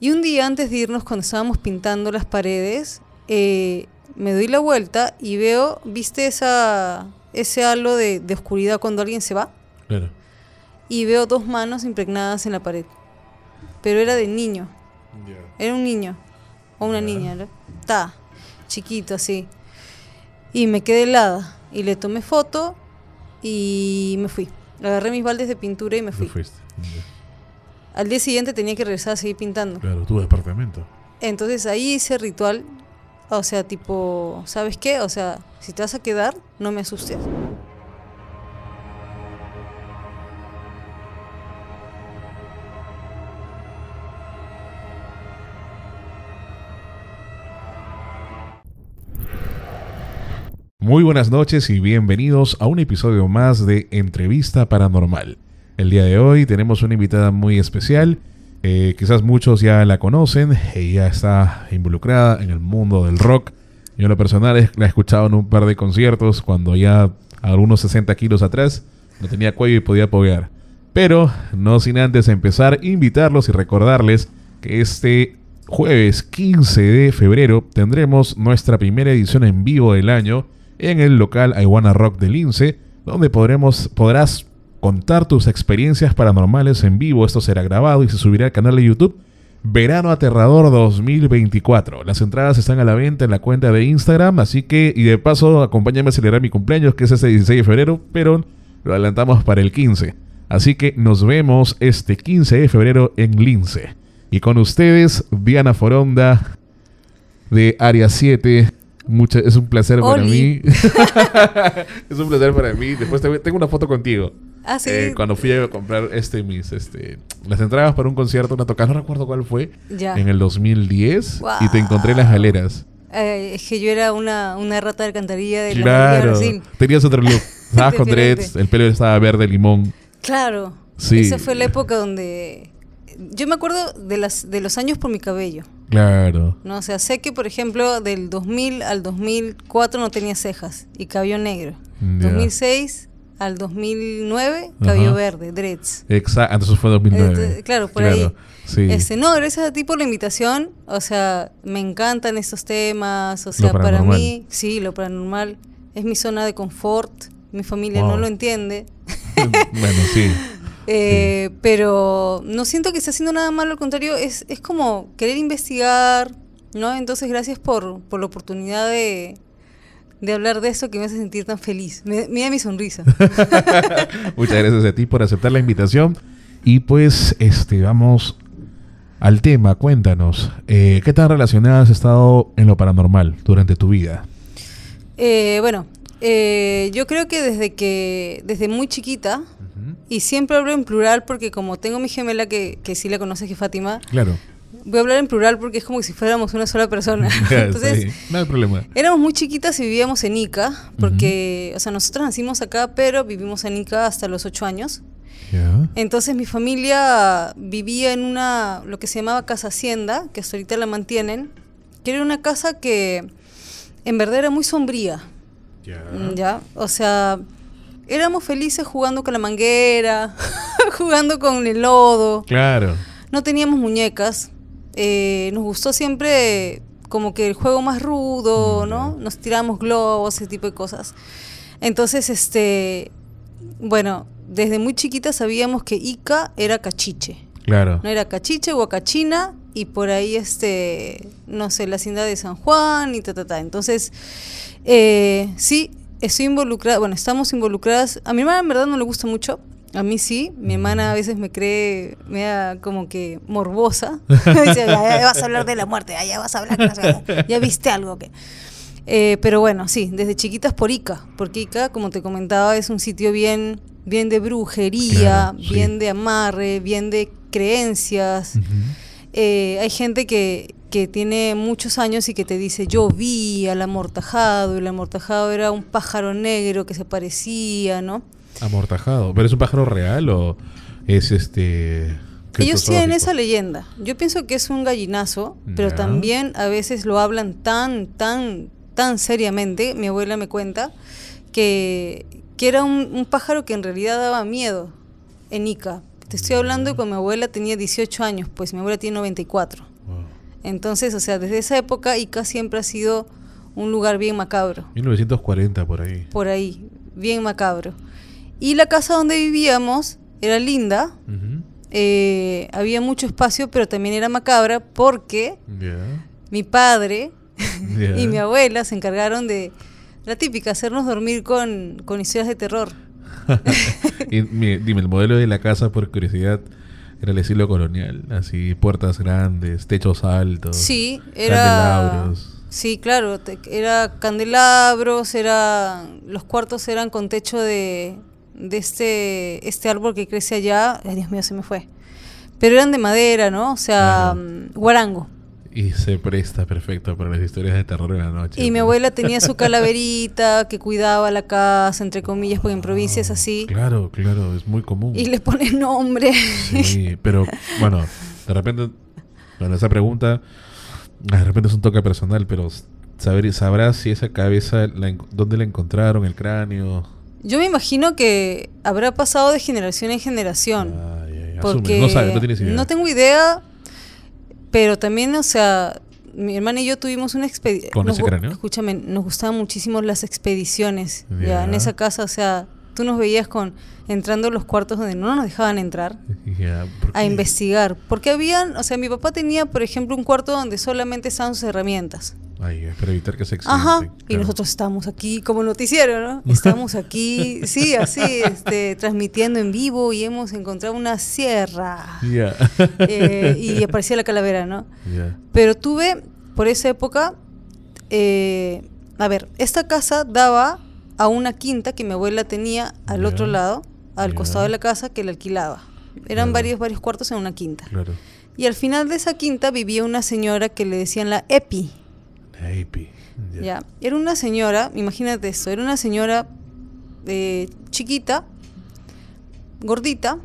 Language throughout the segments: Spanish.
Y un día antes de irnos, cuando estábamos pintando las paredes, eh, me doy la vuelta y veo, ¿viste esa, ese halo de, oscuridad cuando alguien se va? Claro. Y veo dos manos impregnadas en la pared. Pero era de niño. Era un niño. O una niña, está Ta, chiquito así. Y me quedé helada. Y le tomé foto y me fui. Agarré mis baldes de pintura y me fui. Al día siguiente tenía que regresar a seguir pintando. Claro, tu departamento. Entonces ahí hice ritual. O sea, tipo, ¿sabes qué? O sea, si te vas a quedar, no me asustes. Muy buenas noches y bienvenidos a un episodio más de Entrevista Paranormal el día de hoy. Tenemos una invitada muy especial. Eh, quizás muchos ya la conocen. Ella está involucrada en el mundo del rock. Yo lo personal la he escuchado en un par de conciertos cuando ya algunos 60 kilos atrás no tenía cuello y podía apoyar. Pero no sin antes empezar, a invitarlos y recordarles que este jueves 15 de febrero tendremos nuestra primera edición en vivo del año en el local Iwana Rock de Lince, donde podremos, podrás contar tus experiencias paranormales en vivo. Esto será grabado y se subirá al canal de YouTube Verano Aterrador 2024. Las entradas están a la venta en la cuenta de Instagram, así que, y de paso, acompáñame a celebrar mi cumpleaños, que es este 16 de febrero, pero lo adelantamos para el 15. Así que nos vemos este 15 de febrero en Lince. Y con ustedes, Diana Foronda de Área 7. Mucha, es un placer para mí. es un placer para mí. Después tengo una foto contigo. Ah, eh, cuando fui a comprar este, mis, este, las entradas para un concierto, una tocada, no recuerdo cuál fue, ya. en el 2010, y te encontré en las galeras. Eh, es que yo era una, una rata de alcantarilla de claro. Tenías otro look. Estabas con dreads, el pelo estaba verde limón. Claro. Sí. Esa fue la época donde. Yo me acuerdo de, las, de los años por mi cabello. Claro. No, o sea, sé que, por ejemplo, del 2000 al 2004 no tenía cejas y cabello negro. 2006 al 2009, Cabello Verde, Dreads. Exacto, ah, entonces fue 2009. Este, claro, por ahí. Este, no, gracias a ti por la invitación. O sea, me encantan estos temas. O sea, para mí, sí, lo paranormal es mi zona de confort. Mi familia no lo entiende. bueno, eh, sí. Pero no siento que esté haciendo nada malo, al contrario, es, como querer investigar, ¿no? Entonces, gracias por la oportunidad de, de hablar de eso que me hace sentir tan feliz. Me, mi sonrisa. Muchas gracias a ti por aceptar la invitación. Y pues, este, vamos al tema. Cuéntanos, eh, ¿qué tan relacionada has estado en lo paranormal durante tu vida? Eh, bueno, eh, yo creo que desde que, desde muy chiquita, y siempre hablo en plural porque como tengo mi gemela que, sí la conoces, que es Fátima, claro voy a hablar en plural porque es como si fuéramos una sola persona. Entonces, no hay problema. Éramos muy chiquitas y vivíamos en Ica, porque, o sea, nosotros nacimos acá, pero vivimos en Ica hasta los ocho años. Entonces mi familia vivía en una, lo que se llamaba casa hacienda, que hasta ahorita la mantienen, que era una casa que en verdad era muy sombría. Ya, mm, o sea, éramos felices jugando con la manguera, jugando con el lodo. Claro. No teníamos muñecas. Eh, nos gustó siempre como que el juego más rudo, mm, ¿no? Nos tiramos globos, ese tipo de cosas. Entonces, este, bueno, desde muy chiquita sabíamos que Ica era cachiche. Claro. No era cachiche, o Cachina y por ahí, este, no sé, la hacienda de San Juan y ta, ta, ta. Entonces, eh, sí, estoy involucrada, bueno, estamos involucradas. A mi hermana en verdad no le gusta mucho, a mí sí, mi hermana a veces me cree, me da como que morbosa. Dice, ya, vas a hablar de la muerte, ya, vas a hablar, ya, viste algo eh, pero bueno, sí, desde chiquitas por Ica, porque Ica, como te comentaba, es un sitio bien, bien de brujería, bien de amarre, bien de creencias. Eh, hay gente que, que tiene muchos años y que te dice, yo vi al amortajado, y el amortajado era un pájaro negro que se parecía, ¿no? Amortajado. ¿Pero es un pájaro real o es este.? Ellos tienen esa leyenda. Yo pienso que es un gallinazo, pero también a veces lo hablan tan, tan, tan seriamente. Mi abuela me cuenta que, era un, pájaro que en realidad daba miedo en Ica. Te estoy hablando con mm. mi abuela tenía 18 años, pues mi abuela tiene 94. Entonces, o sea, desde esa época Ica siempre ha sido un lugar bien macabro. 1940 por ahí. Por ahí, bien macabro. Y la casa donde vivíamos era linda. Eh, había mucho espacio, pero también era macabra porque mi padre y mi abuela se encargaron de la típica, hacernos dormir con, con historias de terror. y, dime, el modelo de la casa, por curiosidad, era el estilo colonial, así puertas grandes, techos altos. Sí, era... Candelabros. Sí, claro, era candelabros, era los cuartos eran con techo de de este, este árbol que crece allá. Dios mío, se me fue. Pero eran de madera, ¿no? O sea, mm, guarango. Y se presta perfecto para las historias de terror en la noche. Y mi abuela tenía su calaverita que cuidaba la casa, entre comillas, porque en provincia es ah, así. Claro, claro, es muy común. Y le pone nombre. Sí, pero bueno, de repente, bueno, esa pregunta, de repente es un toque personal, pero saber, sabrás si esa cabeza, la, dónde la encontraron, el cráneo. Yo me imagino que habrá pasado de generación en generación. no tengo idea, pero también, o sea, mi hermana y yo tuvimos una expedición. ¿Con nos Escúchame, nos gustaban muchísimo las expediciones. Ya. en esa casa, o sea, tú nos veías con entrando en los cuartos donde no nos dejaban entrar a investigar. Porque habían, o sea, mi papá tenía, por ejemplo, un cuarto donde solamente estaban sus herramientas. Ay, es para evitar que se exista. Ajá. Y nosotros estamos aquí como noticiero, ¿no? Estamos aquí, sí, así, este, transmitiendo en vivo y hemos encontrado una sierra. Eh, y aparecía la calavera, ¿no? Pero tuve, por esa época, eh, a ver, esta casa daba a una quinta que mi abuela tenía al otro lado, al costado de la casa, que la alquilaba. Eran varios, varios cuartos en una quinta. Claro. Y al final de esa quinta vivía una señora que le decían la EPI epi, Ya. Era una señora, imagínate eso. era una señora eh, chiquita, gordita,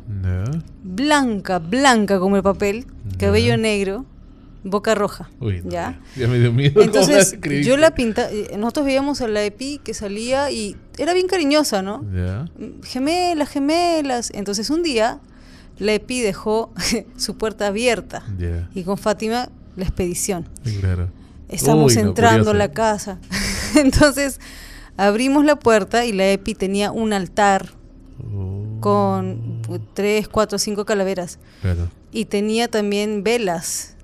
blanca, blanca como el papel, cabello negro, boca roja. ¿ya? ya me dio miedo. Entonces, yo la pinta, eh, nosotros veíamos a la Epi que salía y era bien cariñosa, ¿no? Gemelas, gemelas. Entonces, un día la Epi dejó su puerta abierta y con Fátima la expedición. Claro. Estamos entrando a la casa. Entonces abrimos la puerta y la EPI tenía un altar oh. con pues, tres, cuatro, cinco calaveras. Y tenía también velas.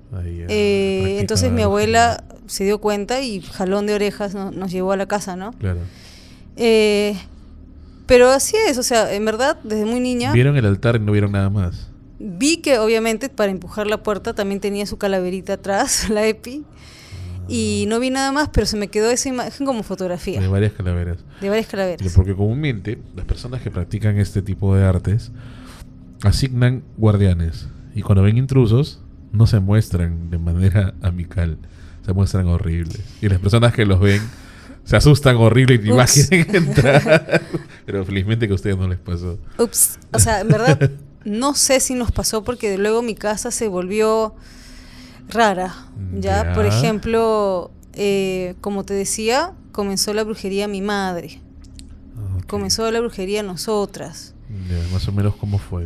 Eh, entonces mi abuela se dio cuenta y jalón de orejas nos llevó a la casa, ¿no? Claro. Eh, pero así es, o sea, en verdad, desde muy niña... Vieron el altar y no vieron nada más. Vi que obviamente para empujar la puerta también tenía su calaverita atrás, la EPI, y ah. no vi nada más, pero se me quedó esa imagen como fotografía. De varias calaveras. De varias calaveras. Porque comúnmente las personas que practican este tipo de artes asignan guardianes y cuando ven intrusos no se muestran de manera amical, se muestran horribles. Y las personas que los ven se asustan horrible y más quieren entrar. Pero felizmente que a ustedes no les pasó. Ups, o sea, en verdad no sé si nos pasó porque luego mi casa se volvió rara, ¿ya? Por ejemplo, eh, como te decía, comenzó la brujería mi madre. Ah, comenzó la brujería nosotras. más o menos cómo fue.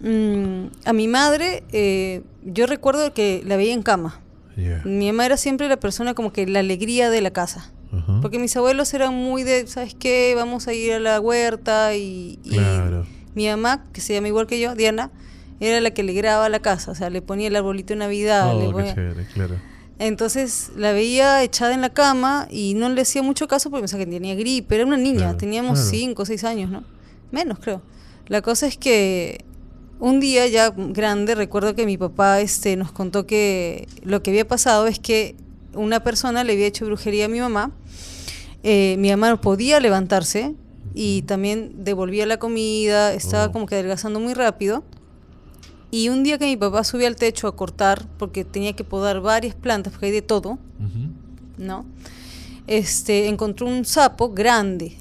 Mm, a mi madre, eh, yo recuerdo que la veía en cama. Mi mamá era siempre la persona como que la alegría de la casa. Porque mis abuelos eran muy de, ¿sabes qué? Vamos a ir a la huerta y... Mi mamá, que se llama igual que yo, Diana, era la que le graba la casa, o sea, le ponía el arbolito de Navidad. Oh, Entonces la veía echada en la cama y no le hacía mucho caso porque pensaba que tenía gripe, era una niña, teníamos 5 o 6 años, ¿no? Menos, creo. La cosa es que un día ya grande, recuerdo que mi papá este, nos contó que lo que había pasado es que una persona le había hecho brujería a mi mamá. Eh, mi mamá no podía levantarse y también devolvía la comida, estaba oh. como que adelgazando muy rápido. Y un día que mi papá subía al techo a cortar, porque tenía que podar varias plantas, porque hay de todo, ¿no? Este, encontró un sapo grande.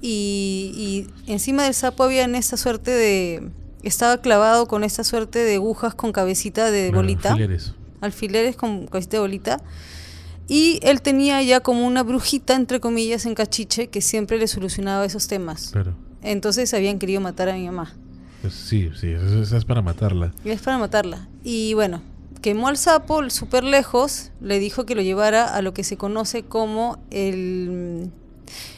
Y, encima del sapo había en esta suerte de... Estaba clavado con esta suerte de agujas con cabecita de bolita. Alfileres. Alfileres con cabecita de bolita. Y él tenía ya como una brujita, entre comillas, en cachiche, que siempre le solucionaba esos temas. Entonces habían querido matar a mi mamá. Pues sí, sí, esa es para matarla. Es para matarla. Y bueno, quemó al sapo súper lejos, le dijo que lo llevara a lo que se conoce como el... Mm,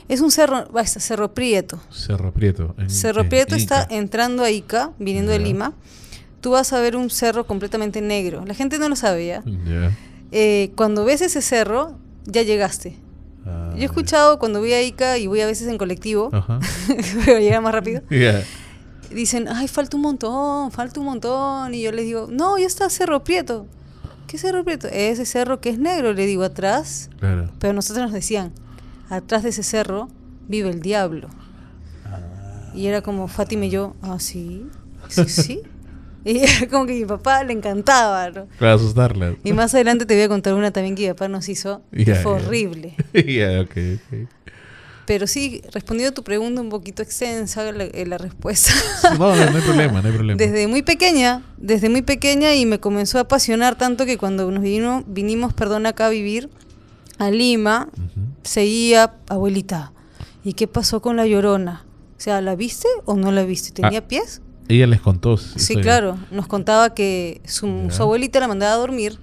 es un cerro, Cerro Prieto. Cerro Prieto. cerro Prieto está entrando a Ica, viniendo de Lima. Tú vas a ver un cerro completamente negro. La gente no lo sabía. Eh, cuando ves ese cerro, ya llegaste. Ah, Yo he escuchado cuando voy a Ica y voy a veces en colectivo, pero llega más rápido. dicen, ay, falta un montón, falta un montón. Y yo les digo, no, ya está Cerro Prieto. ¿Qué Cerro Prieto? Ese cerro que es negro, le digo, atrás. Pero nosotros nos decían, atrás de ese cerro vive el diablo. Ah. Y era como Fátima y yo, ah, sí, sí, sí. y era como que mi papá le encantaba, ¿no? Para asustarla. Y más adelante te voy a contar una también que mi papá nos hizo, fue horrible. Ya, okay. Pero sí, respondiendo a tu pregunta un poquito extensa, la, eh, respuesta. No, no, hay problema, no hay problema. Desde muy pequeña, desde muy pequeña y me comenzó a apasionar tanto que cuando nos vino, vinimos, perdón, acá a vivir, a Lima, seguía abuelita. ¿Y qué pasó con la llorona? O sea, ¿la viste o no la viste? ¿Tenía ah, pies? Ella les contó. sí, claro. Nos contaba que su, abuelita la mandaba a dormir.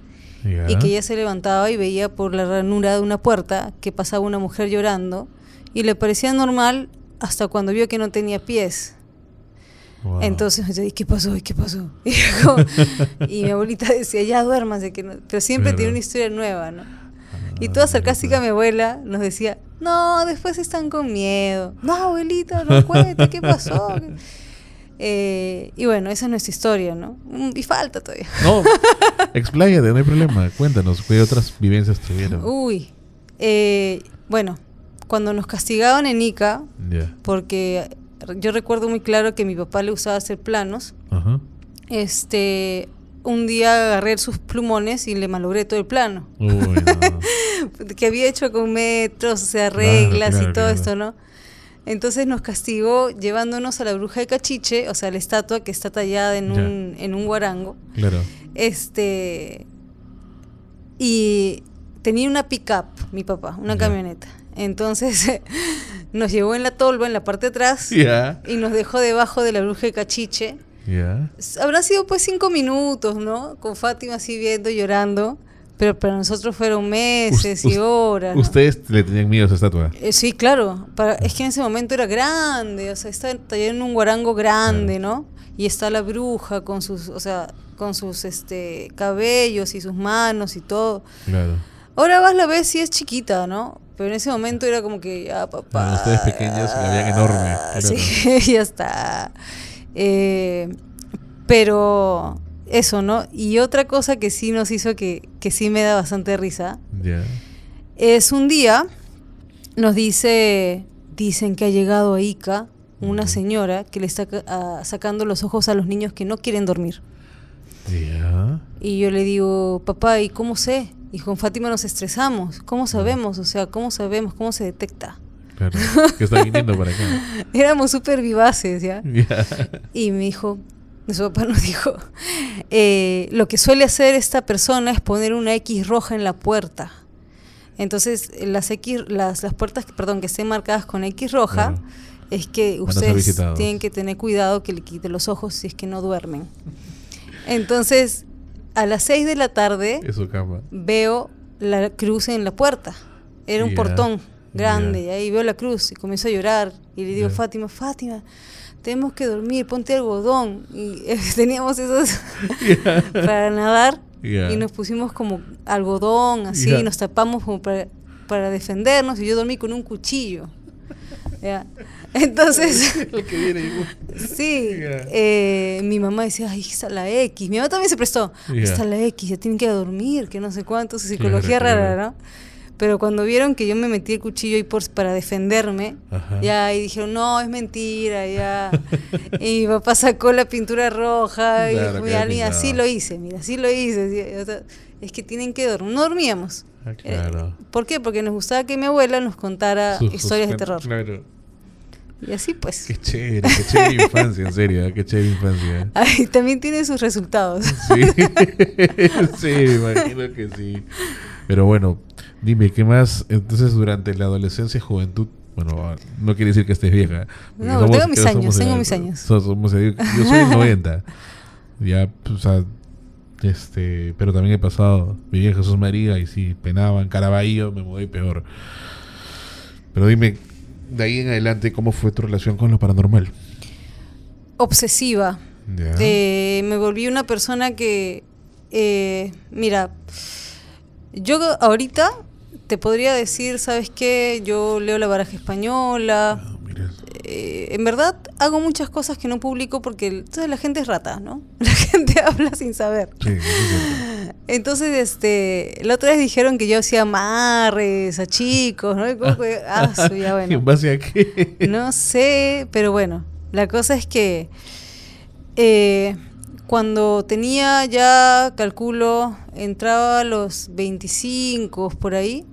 y que ella se levantaba y veía por la ranura de una puerta que pasaba una mujer llorando y le parecía normal hasta cuando vio que no tenía pies. Entonces yo ¿qué pasó? ¿Qué pasó? Y, y mi abuelita decía, ya duérmase, que no. pero siempre tiene una historia nueva, ¿no? Ah, y toda sarcástica pues. mi abuela nos decía, no, después están con miedo, no, abuelita, no cuente, ¿qué pasó? Eh, y bueno, esa es nuestra historia, ¿no? Mm, y falta todavía. No, expláyate, no hay problema, cuéntanos, ¿qué otras vivencias tuvieron? Uy, eh, bueno, cuando nos castigaban en Ica, porque yo recuerdo muy claro que mi papá le usaba hacer planos, uh-huh. este, un día agarré sus plumones y le malogré todo el plano. que había hecho con metros, o sea, reglas y todo esto, ¿no? Entonces nos castigó llevándonos a la bruja de Cachiche, o sea, la estatua que está tallada en, un, en un guarango. Claro. Este. Y tenía una pick-up, mi papá, una camioneta. Entonces nos llevó en la tolva, en la parte de atrás, y nos dejó debajo de la bruja de Cachiche. Habrá sido pues cinco minutos, ¿no? Con Fátima así viendo, llorando. Pero para nosotros fueron meses y horas. ¿Ustedes le tenían miedo a esa estatua? Eh, sí, claro. es que en ese momento era grande. O sea, está en un guarango grande, ¿no? Y está la bruja con sus, o sea, con sus este, cabellos y sus manos y todo. Ahora vas la ves si es chiquita, ¿no? Pero en ese momento era como que, ya, ah, papá. ustedes pequeños ah, Sí, ya está. Eh, pero eso, ¿no? Y otra cosa que sí nos hizo que, sí me da bastante risa. Es un día, nos dice, dicen que ha llegado a Ica una señora que le está ah, sacando los ojos a los niños que no quieren dormir. Y yo le digo, papá, ¿y cómo sé? Y con Fátima nos estresamos. ¿Cómo sabemos? O sea, ¿cómo sabemos? ¿Cómo se detecta? Claro, que está viniendo para acá. Éramos súper vivaces, ¿ya? Y mi hijo, su papá nos dijo, eh, lo que suele hacer esta persona es poner una X roja en la puerta. Entonces, las, X, las, puertas perdón, que estén marcadas con X roja, es que ustedes tienen que tener cuidado que le quiten los ojos si es que no duermen. Entonces, a las 6 de la tarde veo la cruz en la puerta. Era un portón grande y ahí veo la cruz y comienzo a llorar y le digo, Fátima, Fátima, tenemos que dormir, ponte algodón. Y eh, teníamos esos para nadar y nos pusimos como algodón, así, y nos tapamos como para, para defendernos y yo dormí con un cuchillo. Entonces. sí. Eh, mi mamá decía, ay, está la X. Mi mamá también se prestó. Está la X, ya tienen que dormir, que no sé cuánto, Su psicología rara, ¿no? Pero cuando vieron que yo me metí el cuchillo y por, para defenderme, ya y dijeron, no, es mentira, ya. y mi papá sacó la pintura roja y así lo hice, mira, así lo hice. Es que tienen que dormir. No dormíamos. Ah, eh, ¿Por qué? Porque nos gustaba que mi abuela nos contara historias de terror. Y así pues. Qué chévere, qué chévere infancia, en serio, ¿eh? qué chévere infancia. ¿eh? Ay, también tiene sus resultados. Sí, sí, me imagino que sí. Pero bueno, dime, ¿qué más? Entonces, durante la adolescencia y juventud, bueno, no quiere decir que estés vieja. No, tengo mis años, tengo mis años. yo soy de 90. ya, o sea, este, pero también he pasado, viví en Jesús María y sí, penaba en Caraballo, me mudé peor. Pero dime, de ahí en adelante, ¿cómo fue tu relación con lo paranormal? Obsesiva. me volví una persona que, eh, mira, yo ahorita te podría decir, ¿sabes qué? Yo leo la baraja española. Ah, eh, en verdad hago muchas cosas que no publico porque toda la gente es rata, ¿no? La gente habla sin saber. Sí, entonces, este, la otra vez dijeron que yo hacía amarres a chicos, ¿no? ah, bueno. No sé, pero bueno, la cosa es que eh, cuando tenía ya, calculo, entraba a los 25 por ahí,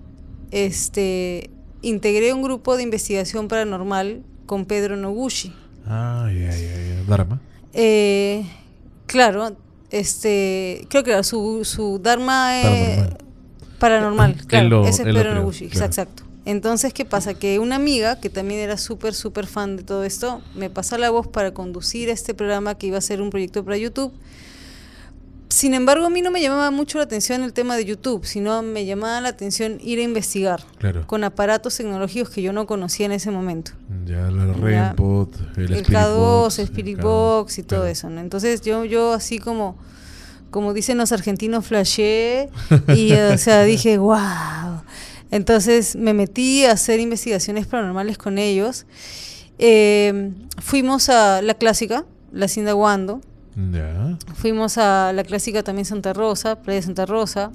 este, integré un grupo de investigación paranormal con Pedro Noguchi. Ah, ya, eh, claro, este, creo que su, su Dharma es eh, paranormal, claro, es Pedro exacto. Entonces, ¿qué pasa? Que una amiga, que también era súper, súper fan de todo esto, me pasó la voz para conducir este programa que iba a ser un proyecto para YouTube sin embargo, a mí no me llamaba mucho la atención el tema de YouTube, sino me llamaba la atención ir a investigar con aparatos tecnológicos que yo no conocía en ese momento. Ya la el, el K2, el Spirit Box y todo eso. Entonces yo, yo así como, como dicen los argentinos, flashé y o sea, dije, wow. Entonces me metí a hacer investigaciones paranormales con ellos. Em, fuimos a la clásica, la hacienda Wando. Fuimos a la clásica también Santa Rosa, Playa Santa Rosa.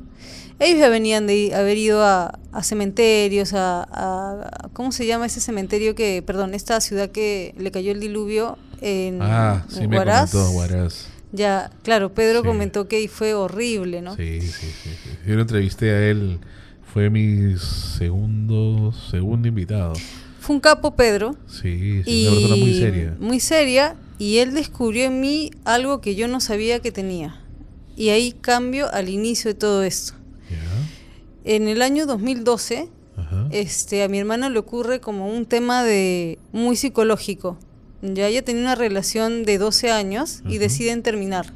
Ellos ya venían de haber ido a, cementerios, a, ¿Cómo se llama ese cementerio que. Perdón, esta ciudad que le cayó el diluvio en. Ah, sí, Guaraz. Me Ya, claro, Pedro comentó que fue horrible, ¿no? Sí, sí, sí, Yo lo entrevisté a él, fue mi segundo, segundo invitado. Fue un capo Pedro. Sí, sí, una persona muy seria. Muy seria y él descubrió en mí algo que yo no sabía que tenía. Y ahí cambio al inicio de todo esto. En el año 2012, este, a mi hermana le ocurre como un tema de muy psicológico. Ya ella tenía una relación de 12 años y deciden terminar.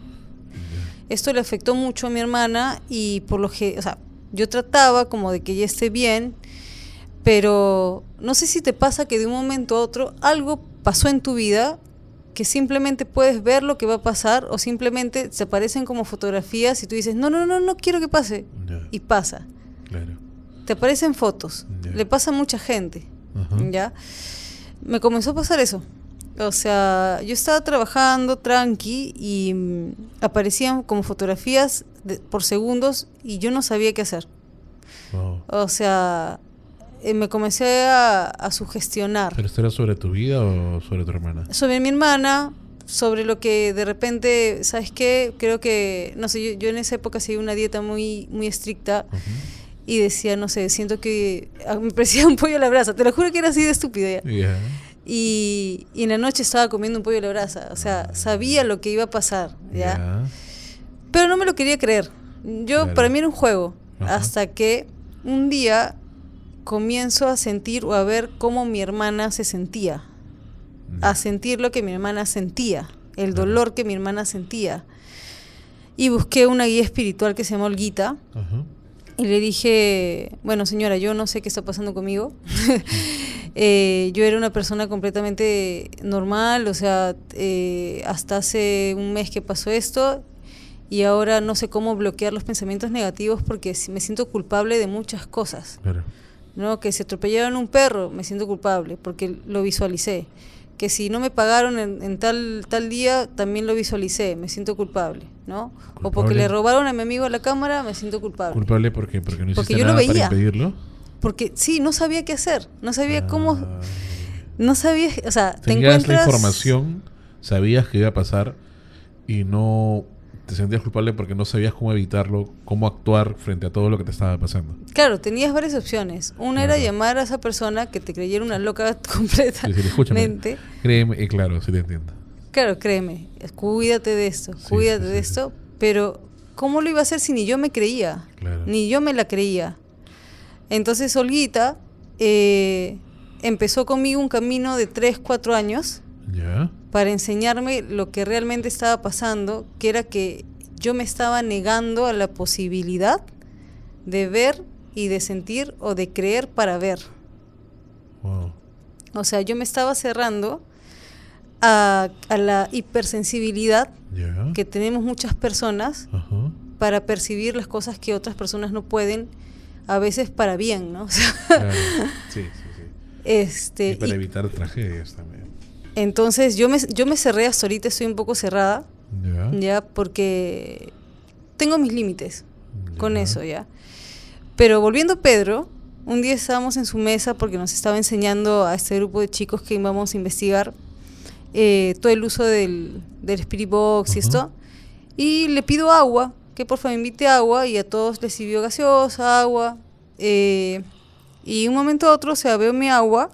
Esto le afectó mucho a mi hermana y por lo que, yo trataba como de que ella esté bien, pero no sé si te pasa que de un momento a otro algo pasó en tu vida que simplemente puedes ver lo que va a pasar o simplemente se aparecen como fotografías y tú dices, no, no, no, no quiero que pase. Y pasa. Claro. Te aparecen fotos. Le pasa a mucha gente. ¿Ya? Me comenzó a pasar eso. O sea, yo estaba trabajando tranqui y mm, aparecían como fotografías por segundos y yo no sabía qué hacer. O sea, eh, me comencé a, sugestionar. ¿Pero esto era sobre tu vida o sobre tu hermana? Sobre mi hermana, sobre lo que de repente, ¿sabes qué? Creo que, no sé, yo, en esa época seguí una dieta muy, muy estricta. Y decía, no sé, siento que ah, me parecía un pollo a la brasa. Te lo juro que era así de estúpida. Y, en la noche estaba comiendo un pollo a la brasa. O sea, ah. sabía lo que iba a pasar, ¿ya? Pero no me lo quería creer. Yo, para mí era un juego. Hasta que un día comienzo a sentir o a ver cómo mi hermana se sentía, a sentir lo que mi hermana sentía, el dolor que mi hermana sentía. Y busqué una guía espiritual que se llamó Olguita. Y le dije, bueno señora, yo no sé qué está pasando conmigo. Eh, yo era una persona completamente normal, o sea, eh, hasta hace un mes que pasó esto y ahora no sé cómo bloquear los pensamientos negativos porque me siento culpable de muchas cosas. ¿no? que se atropellaron un perro, me siento culpable porque lo visualicé. Que si no me pagaron en, en tal, tal día, también lo visualicé, me siento culpable, ¿no? O porque le robaron a mi amigo a la cámara, me siento culpable. ¿Culpable por qué? Porque no porque yo lo veía. Para impedirlo. Porque sí, no sabía qué hacer, no sabía cómo... Ah, no sabía, o sea, Tenías te encuentras... la información, sabías que iba a pasar y no te sentías culpable porque no sabías cómo evitarlo, cómo actuar frente a todo lo que te estaba pasando. Claro, tenías varias opciones. Una era llamar a esa persona que te creyera una loca completa. créeme, y eh, claro, sí te entiendo. Claro, créeme, cuídate de esto, cuídate de esto, pero ¿cómo lo iba a hacer si ni yo me creía? Ni yo me la creía. Entonces Olguita eh, empezó conmigo un camino de 3, 4 años para enseñarme lo que realmente estaba pasando, que era que yo me estaba negando a la posibilidad de ver y de sentir o de creer para ver. O sea, yo me estaba cerrando a, la hipersensibilidad que tenemos muchas personas para percibir las cosas que otras personas no pueden, a veces para bien, ¿no? sí, sí, sí. Este, y para evitar tragedias también. Entonces yo me, yo me cerré hasta ahorita, estoy un poco cerrada, ya, porque tengo mis límites con eso, ya. Pero volviendo a Pedro, un día estábamos en su mesa porque nos estaba enseñando a este grupo de chicos que íbamos a investigar eh, todo el uso del, Spirit Box y esto. Y le pido agua, que por favor invite agua, y a todos les sirvió gaseosa, agua. Eh, y un momento a otro se abrió mi agua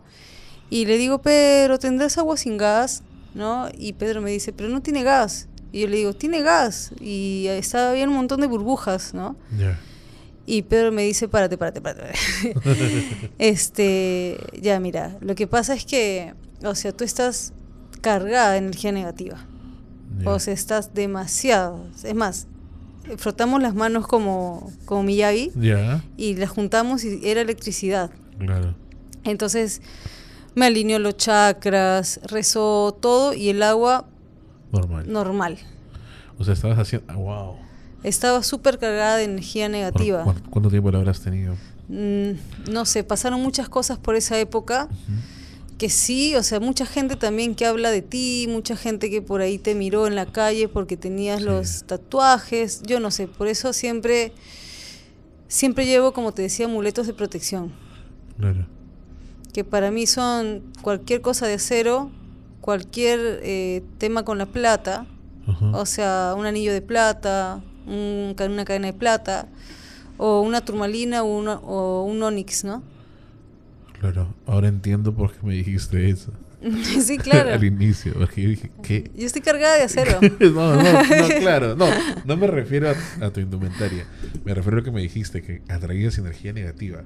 y le digo, Pedro, ¿tendrás agua sin gas? ¿No? Y Pedro me dice, pero no tiene gas. Y yo le digo, tiene gas. Y estaba bien un montón de burbujas, ¿no? Yeah. Y Pedro me dice, párate, párate, párate. este, ya, mira, lo que pasa es que, o sea, tú estás cargada de energía negativa. O sea, estás demasiado. Es más, frotamos las manos como, como Miyagi y las juntamos y era electricidad. Claro. Entonces, me alineó los chakras, rezó todo y el agua normal. normal. O sea, estabas haciendo... Ah, ¡Wow! Estaba súper cargada de energía negativa. ¿Cuánto tiempo la habrás tenido? Mm, no sé, pasaron muchas cosas por esa época. Que sí, o sea, mucha gente también que habla de ti, mucha gente que por ahí te miró en la calle porque tenías los tatuajes, yo no sé, por eso siempre, siempre llevo, como te decía, amuletos de protección. Claro que para mí son cualquier cosa de acero, cualquier eh, tema con la plata, o sea, un anillo de plata, una cadena de plata, o una turmalina o, un onix, ¿no? Claro, ahora entiendo por qué me dijiste eso. sí, claro. Al inicio, porque yo dije, ¿qué? Yo estoy cargada de acero. no, no, claro, no, no me refiero a, tu indumentaria, me refiero a lo que me dijiste, que atraías energía negativa.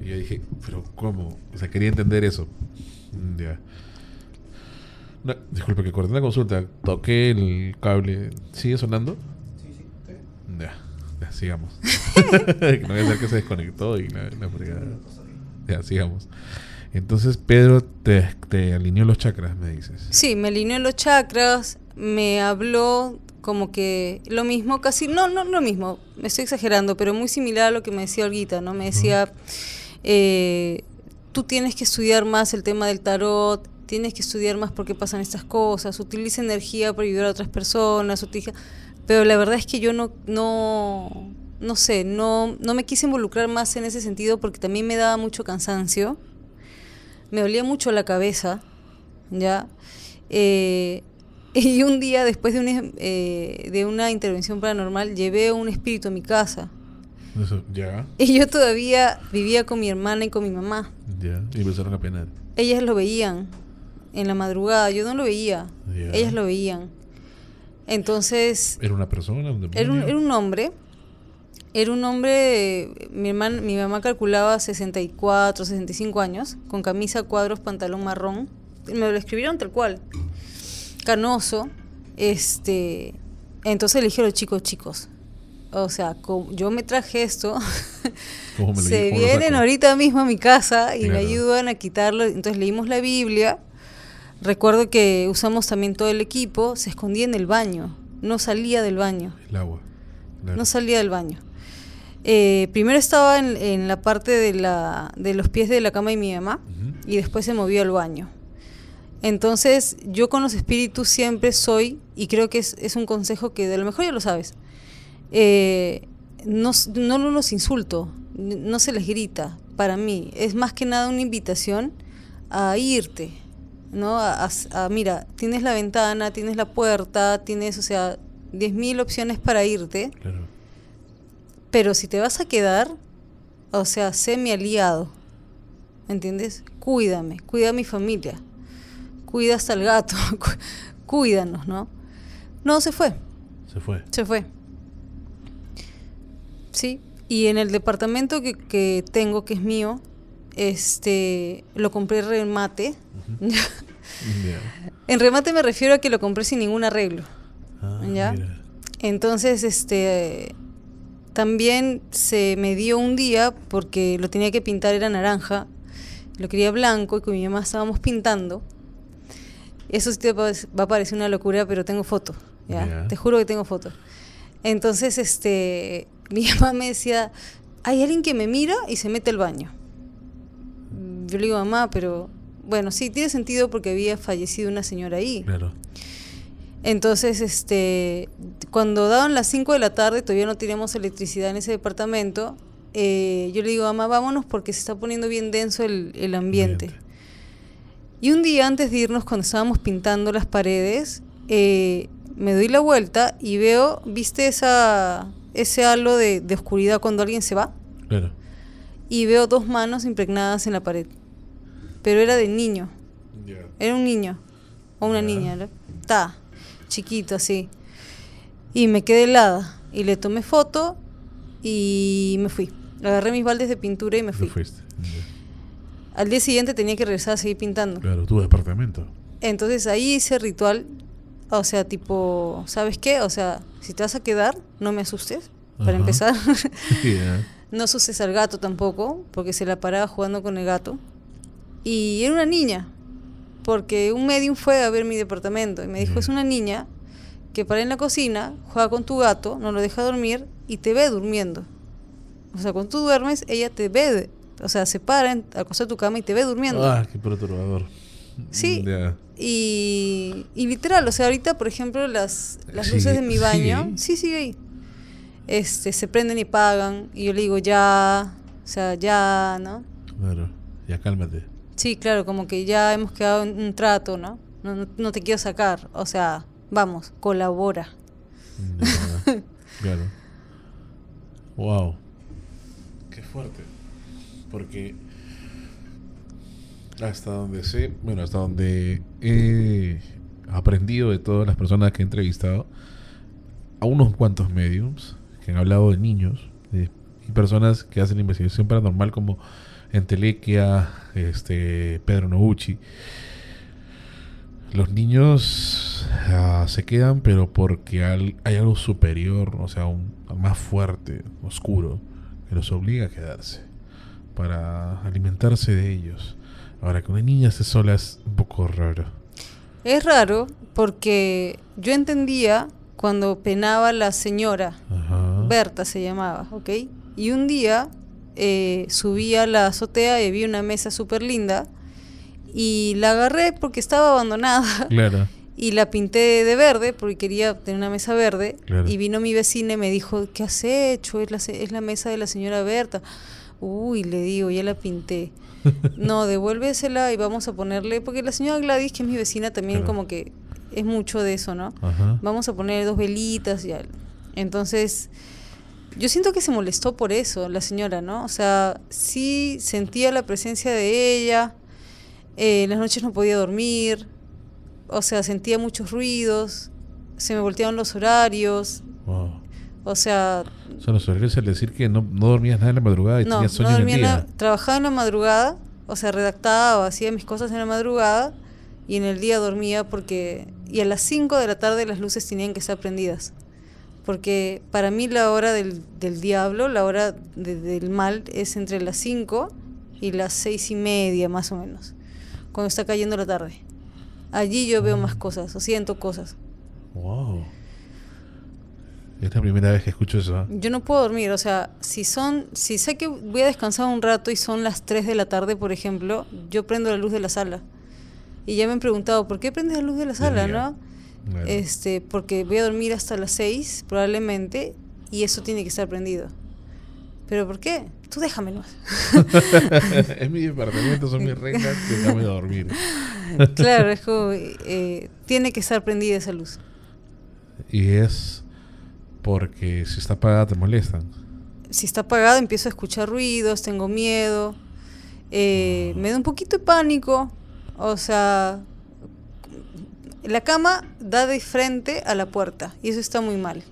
Y yo dije, pero ¿cómo? O sea, quería entender eso. Mm, ya. disculpe que corté la consulta. Toqué el cable. ¿Sigue sonando? Sí, sí. Ya, ya, sigamos. no voy a ser que se desconectó y la, Ya, sigamos. Entonces Pedro te, te, alineó los chakras, me dices. Sí, me alineó los chakras, me habló como que lo mismo, casi, no, no lo mismo, me estoy exagerando, pero muy similar a lo que me decía Olguita, ¿no? Me decía, eh, tú tienes que estudiar más el tema del tarot, tienes que estudiar más por qué pasan estas cosas, utiliza energía para ayudar a otras personas, pero la verdad es que yo no, no, sé, no, me quise involucrar más en ese sentido porque también me daba mucho cansancio, me dolía mucho la cabeza, ¿ya? Eh, y un día después de eh, de una intervención paranormal llevé un espíritu a mi casa y yo todavía vivía con mi hermana y con mi mamá. Ya. Y empezaron a Ellas lo veían en la madrugada. Yo no lo veía. Ellas lo veían. Entonces. ¿Era una persona? Un era, un, hombre. Era un hombre. Mi, hermano mi mamá calculaba 64, 65 años. Con camisa, cuadros, pantalón marrón. Me lo escribieron tal cual. Canoso. Este. Entonces le chicos, chicos, o sea, yo me traje esto, se vienen ahorita mismo a mi casa y me ayudan a quitarlo. Entonces leímos la Biblia, recuerdo que usamos también todo el equipo, se escondía en el baño, no salía del baño. El agua. No salía del baño. Eh, primero estaba en, la parte de, la, de los pies de la cama de mi mamá y después se movió al baño. Entonces, yo con los espíritus siempre soy, y creo que es, es un consejo que de lo mejor ya lo sabes, eh, no, no los insulto, no se les grita. Para mí es más que nada una invitación a irte, ¿no? A, mira, tienes la ventana, tienes la puerta, tienes, o sea, 10.000 opciones para irte. Pero si te vas a quedar, o sea, sé mi aliado. ¿Entiendes? Cuídame, cuida a mi familia, cuida hasta el gato, cuídanos, ¿no? No, se fue. Se fue. Se fue. Sí, y en el departamento que, tengo, que es mío, este, lo compré remate. En remate me refiero a que lo compré sin ningún arreglo. Ah, ¿ya? Entonces, este, también se me dio un día porque lo tenía que pintar, era naranja, lo quería blanco y con mi mamá estábamos pintando. Eso sí te va a parecer una locura, pero tengo foto. Te juro que tengo foto. Entonces, este, mi mamá me decía, hay alguien que me mira y se mete al baño. Yo le digo, mamá, pero bueno, sí, tiene sentido porque había fallecido una señora ahí. Claro. Entonces, este, cuando daban las 5 de la tarde, todavía no teníamos electricidad en ese departamento, eh, yo le digo, mamá, vámonos porque se está poniendo bien denso el, ambiente. Y un día antes de irnos, cuando estábamos pintando las paredes, eh, me doy la vuelta y veo, ¿viste esa ese halo de, de oscuridad cuando alguien se va. Claro. Y veo dos manos impregnadas en la pared. Pero era de niño. Era un niño. O una niña. Está. Chiquito así. Y me quedé helada. Y le tomé foto y me fui. Agarré mis baldes de pintura y me fui. Fuiste? Al día siguiente tenía que regresar a seguir pintando. Claro, tu departamento. Entonces ahí hice ritual o sea, tipo, ¿sabes qué? O sea, si te vas a quedar, no me asustes, para empezar. ¿eh? No asustes al gato tampoco, porque se la paraba jugando con el gato. Y era una niña, porque un medium fue a ver mi departamento y me dijo, es una niña que para en la cocina, juega con tu gato, no lo deja dormir y te ve durmiendo. O sea, cuando tú duermes, ella te ve, o sea, se para, de tu cama y te ve durmiendo. Ah, qué perturbador. Sí. Mm, y, y, literal, o sea, ahorita, por ejemplo, las, las luces de mi baño, sí. sigue ahí. Este, se prenden y pagan. Y yo le digo, ya, o sea, ya, ¿no? Claro, ya cálmate. Sí, claro, como que ya hemos quedado en un trato, ¿no? No, no, te quiero sacar. O sea, vamos, colabora. claro. Wow. Qué fuerte. Porque hasta donde sé, bueno, hasta donde he aprendido de todas las personas que he entrevistado, a unos cuantos mediums que han hablado de niños y personas que hacen investigación paranormal como Entelequia, este, Pedro Noguchi. Los niños ah, se quedan, pero porque hay algo superior, o sea, un, más fuerte, oscuro, que los obliga a quedarse para alimentarse de ellos. Ahora, que una niña esté sola es un poco raro. Es raro porque yo entendía cuando penaba la señora, Berta se llamaba, ¿ok? Y un día eh, subí a la azotea y vi una mesa súper linda y la agarré porque estaba abandonada. Claro. Y la pinté de verde porque quería tener una mesa verde. Y vino mi vecina y me dijo, ¿qué has hecho? Es la, es la mesa de la señora Berta. Uy, le digo, ya la pinté. No, devuélvesela y vamos a ponerle, porque la señora Gladys, que es mi vecina, también como que es mucho de eso, ¿no? Vamos a poner dos velitas y algo. Entonces, yo siento que se molestó por eso la señora, ¿no? O sea, sí sentía la presencia de ella, eh, las noches no podía dormir, o sea, sentía muchos ruidos, se me volteaban los horarios. O sea... Son los al decir que no, no, dormías nada en la madrugada y tenías sueño en trabajaba en la madrugada, o sea, redactaba, hacía mis cosas en la madrugada y en el día dormía porque... Y a las 5 de la tarde las luces tenían que estar prendidas. Porque para mí la hora del, diablo, la hora del mal, es entre las 5 y las seis y media más o menos, cuando está cayendo la tarde. Allí yo veo ah. más cosas, o siento cosas. Wow. Es la primera vez que escucho eso. Yo no puedo dormir, o sea, si son, si sé que voy a descansar un rato y son las 3 de la tarde, por ejemplo, yo prendo la luz de la sala. Y ya me han preguntado, ¿por qué prendes la luz de la sala, no? Este, porque voy a dormir hasta las 6 probablemente y eso tiene que estar prendido. ¿Pero por qué? Tú déjamelo. es mi departamento, son mis reglas, déjame dormir. claro, es como, eh, tiene que estar prendida esa luz. Y es porque si está apagada te molestan. Si está apagada empiezo a escuchar ruidos, tengo miedo, eh, me da un poquito de pánico, o sea, la cama da de frente a la puerta y eso está muy mal,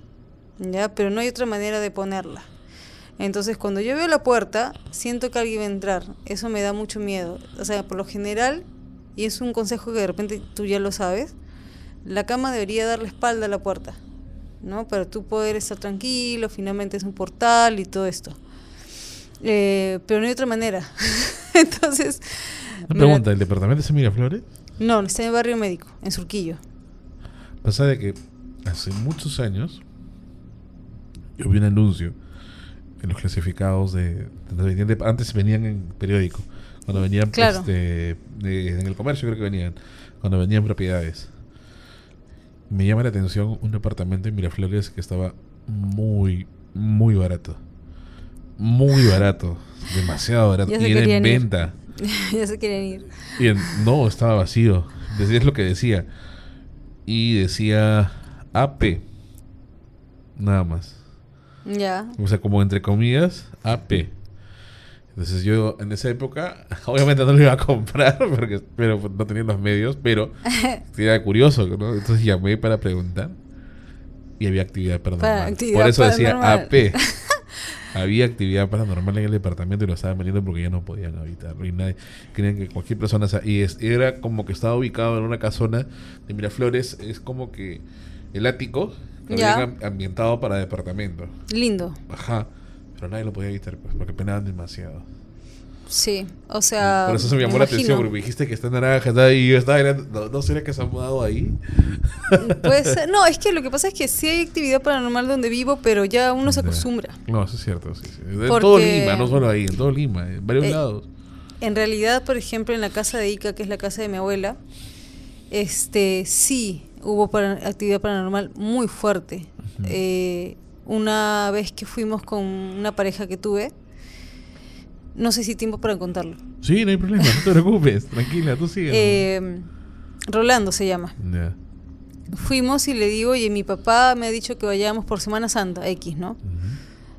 ¿ya? Pero no hay otra manera de ponerla. Entonces cuando yo veo la puerta, siento que alguien va a entrar, eso me da mucho miedo. O sea, por lo general, y es un consejo que de repente tú ya lo sabes, la cama debería dar la espalda a la puerta. ¿no? Para tú poder estar tranquilo, finalmente es un portal y todo esto. Eh, pero no hay otra manera. Entonces... Una pregunta, ¿el departamento es en No, está en el barrio médico, en Surquillo. Pasa de que hace muchos años yo vi un anuncio en los clasificados de, antes venían en periódico, cuando venían este, de, en el comercio creo que venían, cuando venían propiedades me llama la atención un departamento en Miraflores que estaba muy, muy barato. Muy barato. Demasiado barato. Y era en venta. ya se quieren ir. Y no, estaba vacío. Es lo que decía. Y decía AP. Nada más. Ya. O sea, como entre comillas, AP. Entonces yo en esa época, obviamente no lo iba a comprar, porque, pero pues, no tenía los medios, pero era curioso, Entonces llamé para preguntar y había actividad paranormal. Por eso decía AP. había actividad paranormal en el departamento y lo estaban vendiendo porque ya no podían habitar Y nadie, creían que cualquier persona... Y era como que estaba ubicado en una casona de Miraflores, es como que el ático ambientado para departamento. Lindo. Ajá. Pero nadie lo podía evitar, pues, porque penaban demasiado. Sí, o sea. Por eso se me llamó la atención, porque dijiste que está en naranja y yo estaba ¿no, ¿no será que se han mudado ahí? Pues, no, es que lo que pasa es que sí hay actividad paranormal donde vivo, pero ya uno se acostumbra. No, eso es cierto, sí, sí. En todo Lima, no solo ahí, en todo Lima, en varios eh, lados. En realidad, por ejemplo, en la casa de Ica, que es la casa de mi abuela, este sí hubo actividad paranormal muy fuerte. eh, una vez que fuimos con una pareja que tuve. No sé si tiempo para contarlo. Sí, no hay problema, no te preocupes, tranquila, tú sigue. Em, Rolando se llama. Fuimos y le digo, oye, mi papá me ha dicho que vayamos por Semana Santa, X, ¿no?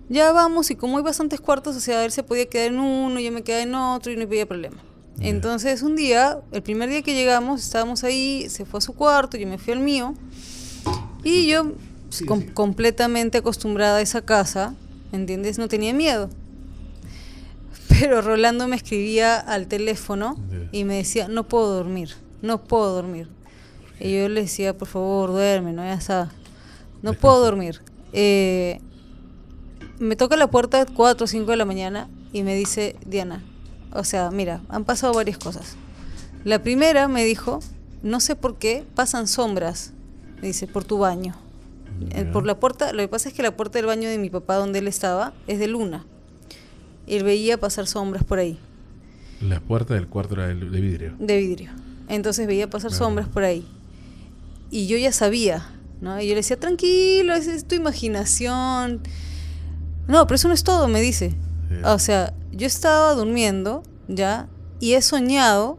Ya vamos y como hay bastantes cuartos, o sea, ver se podía quedar en uno, yo me quedé en otro y no había problema. Entonces un día, el primer día que llegamos, estábamos ahí, se fue a su cuarto, yo me fui al mío y yo completamente acostumbrada a esa casa, ¿entiendes? No tenía miedo. Pero Rolando me escribía al teléfono y me decía, no puedo dormir, no puedo dormir. Y yo le decía, por favor, duerme, no ya No puedo dormir. Eh, me toca la puerta a 4 o 5 de la mañana y me dice, Diana, o sea, mira, han pasado varias cosas. La primera me dijo, no sé por qué, pasan sombras, me dice, por tu baño. Eh, por la puerta, lo que pasa es que la puerta del baño de mi papá donde él estaba es de luna. Él veía pasar sombras por ahí. La puerta del cuarto era de, vidrio. De vidrio. Entonces veía pasar sombras por ahí. Y yo ya sabía, ¿no? Y yo le decía, tranquilo, es, es tu imaginación. No, pero eso no es todo, me dice. O sea, yo estaba durmiendo ya y he soñado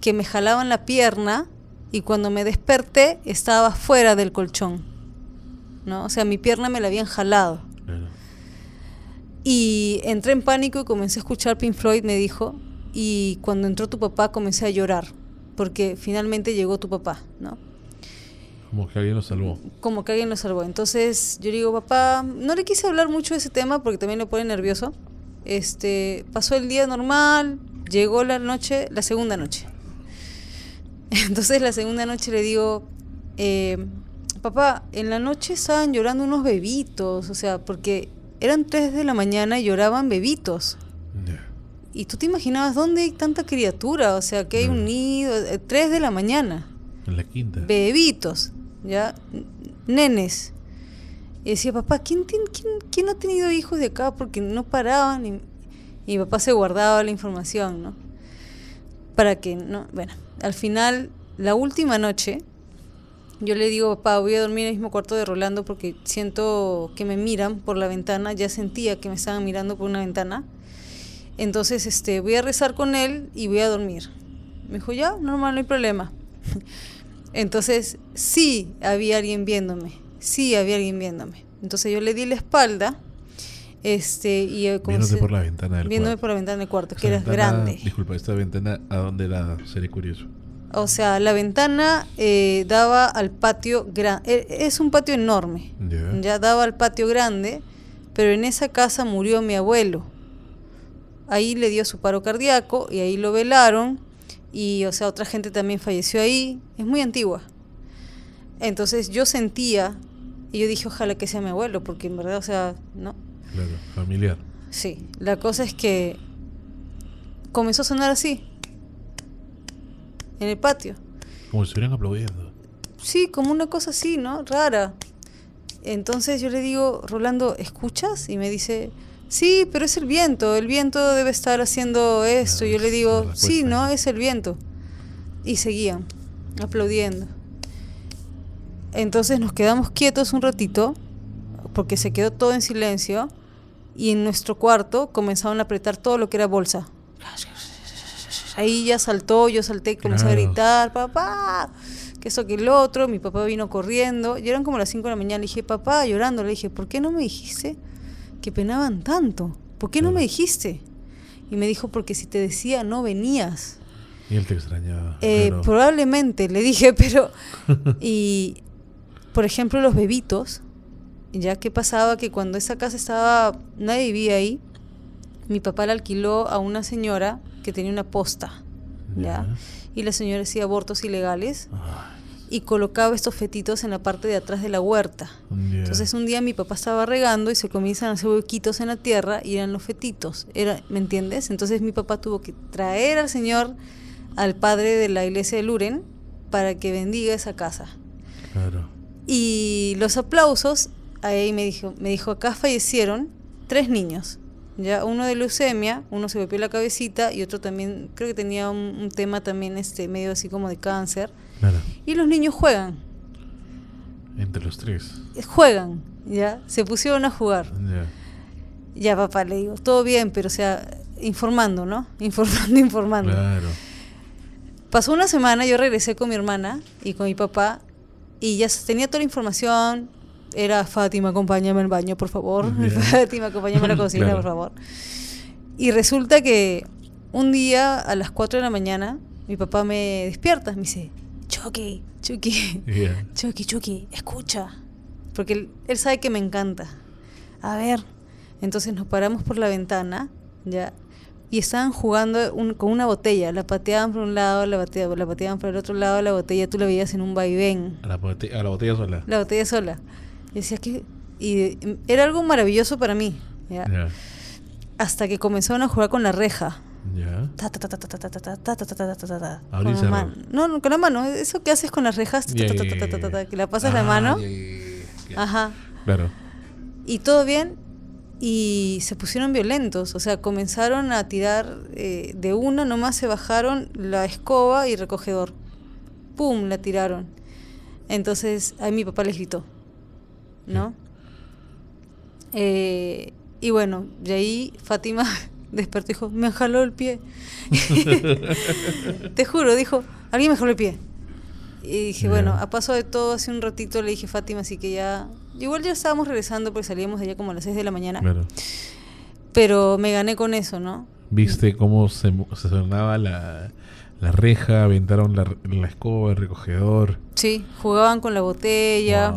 que me jalaban la pierna y cuando me desperté estaba fuera del colchón. ¿no? O sea, mi pierna me la habían jalado. Y entré en pánico y comencé a escuchar Pink Floyd, me dijo, y cuando entró tu papá comencé a llorar, porque finalmente llegó tu papá, Como que alguien lo salvó. Como que alguien lo salvó. Entonces yo le digo, papá, no le quise hablar mucho de ese tema porque también lo pone nervioso. Este, pasó el día normal, llegó la noche, la segunda noche. Entonces la segunda noche le digo, eh, papá, en la noche estaban llorando unos bebitos, o sea, porque eran tres de la mañana y lloraban bebitos. Y tú te imaginabas dónde hay tanta criatura, o sea, que hay un nido, eh, Tres de la mañana. En la quinta. Bebitos, ya, nenes. Y decía, papá, ¿quién, quién, ha tenido hijos de acá? Porque no paraban y, y, papá se guardaba la información, ¿no? Para que, no, bueno, al final, la última noche, yo le digo, papá, voy a dormir en el mismo cuarto de Rolando porque siento que me miran por la ventana, ya sentía que me estaban mirando por una ventana. Entonces, este, voy a rezar con él y voy a dormir. Me dijo, ya, normal, no hay problema. Entonces, sí había alguien viéndome, sí había alguien viéndome. Entonces yo le di la espalda, este, y eh, por la ventana del viéndome por la ventana del cuarto, que era grande. Disculpa, esta ventana, ¿a dónde la? seré curioso. O sea, la ventana eh, daba al patio grande. Eh, es un patio enorme. Ya daba al patio grande, pero en esa casa murió mi abuelo. Ahí le dio su paro cardíaco y ahí lo velaron. Y, o sea, otra gente también falleció ahí. Es muy antigua. Entonces yo sentía, y yo dije, ojalá que sea mi abuelo, porque en verdad, o sea, no. Claro, familiar. Sí, la cosa es que comenzó a sonar así en el patio. Como si estuvieran aplaudiendo. Sí, como una cosa así, ¿no? Rara. Entonces yo le digo, Rolando, ¿escuchas? Y me dice, sí, pero es el viento, el viento debe estar haciendo esto. yo le digo, sí, ¿no? Es el viento. Y seguían, aplaudiendo. Entonces nos quedamos quietos un ratito, porque se quedó todo en silencio, y en nuestro cuarto comenzaron a apretar todo lo que era bolsa ahí ya saltó, yo salté y comencé a gritar, papá, que eso, que el otro, mi papá vino corriendo, y eran como las 5 de la mañana, le dije, papá, llorando, le dije, ¿por qué no me dijiste que penaban tanto? ¿Por qué no me dijiste? Y me dijo, porque si te decía no venías. Y él te extrañaba. Eh, probablemente, le dije, pero... y, por ejemplo, los bebitos, ya que pasaba que cuando esa casa estaba, nadie vivía ahí, mi papá le alquiló a una señora que tenía una posta, ¿ya? Y la señora hacía abortos ilegales. y colocaba estos fetitos en la parte de atrás de la huerta. Entonces un día mi papá estaba regando y se comienzan a hacer huequitos en la tierra y eran los fetitos, Era, ¿me entiendes? Entonces mi papá tuvo que traer al señor, al padre de la iglesia de Luren, para que bendiga esa casa. Y los aplausos, ahí me dijo, me dijo, acá fallecieron tres niños, ya uno de leucemia, uno se golpeó la cabecita y otro también, creo que tenía un, tema también este medio así como de cáncer. Y los niños juegan. Entre los tres. Eh, juegan, ya, se pusieron a jugar. Ya, papá, le digo, todo bien, pero o sea, informando, ¿no? Informando, informando. Claro. Pasó una semana, yo regresé con mi hermana y con mi papá y ya tenía toda la información, era Fátima, acompáñame al baño, por favor. Fátima, acompáñame a la cocina, por favor. Y resulta que un día a las 4 de la mañana mi papá me despierta, me dice, Chucky, Chucky, Chucky, Chucky, escucha. Porque él, sabe que me encanta. A ver, entonces nos paramos por la ventana, ya, y estaban jugando con una botella. La pateaban por un lado, la, pateaban, por el otro lado, la botella tú la veías en un vaivén. a la botella sola. La botella sola. Y decía que era algo maravilloso para mí. Hasta que comenzaron a jugar con la reja. No, con la mano. Eso que haces con las rejas, que la pasas la mano. Ajá. Y todo bien. Y se pusieron violentos. O sea, comenzaron a tirar de una, nomás se bajaron la escoba y recogedor. ¡Pum! La tiraron. Entonces, ahí mi papá les gritó. ¿no? Eh, y bueno, de ahí Fátima despertó y dijo, me jaló el pie. Te juro, dijo, alguien me jaló el pie. Y dije, bueno, a paso de todo, hace un ratito le dije Fátima, así que ya... Igual ya estábamos regresando porque salíamos de allá como a las 6 de la mañana. Pero me gané con eso, ¿no? Viste cómo se, sonaba la, reja, aventaron la, escoba, el recogedor. Sí, jugaban con la botella.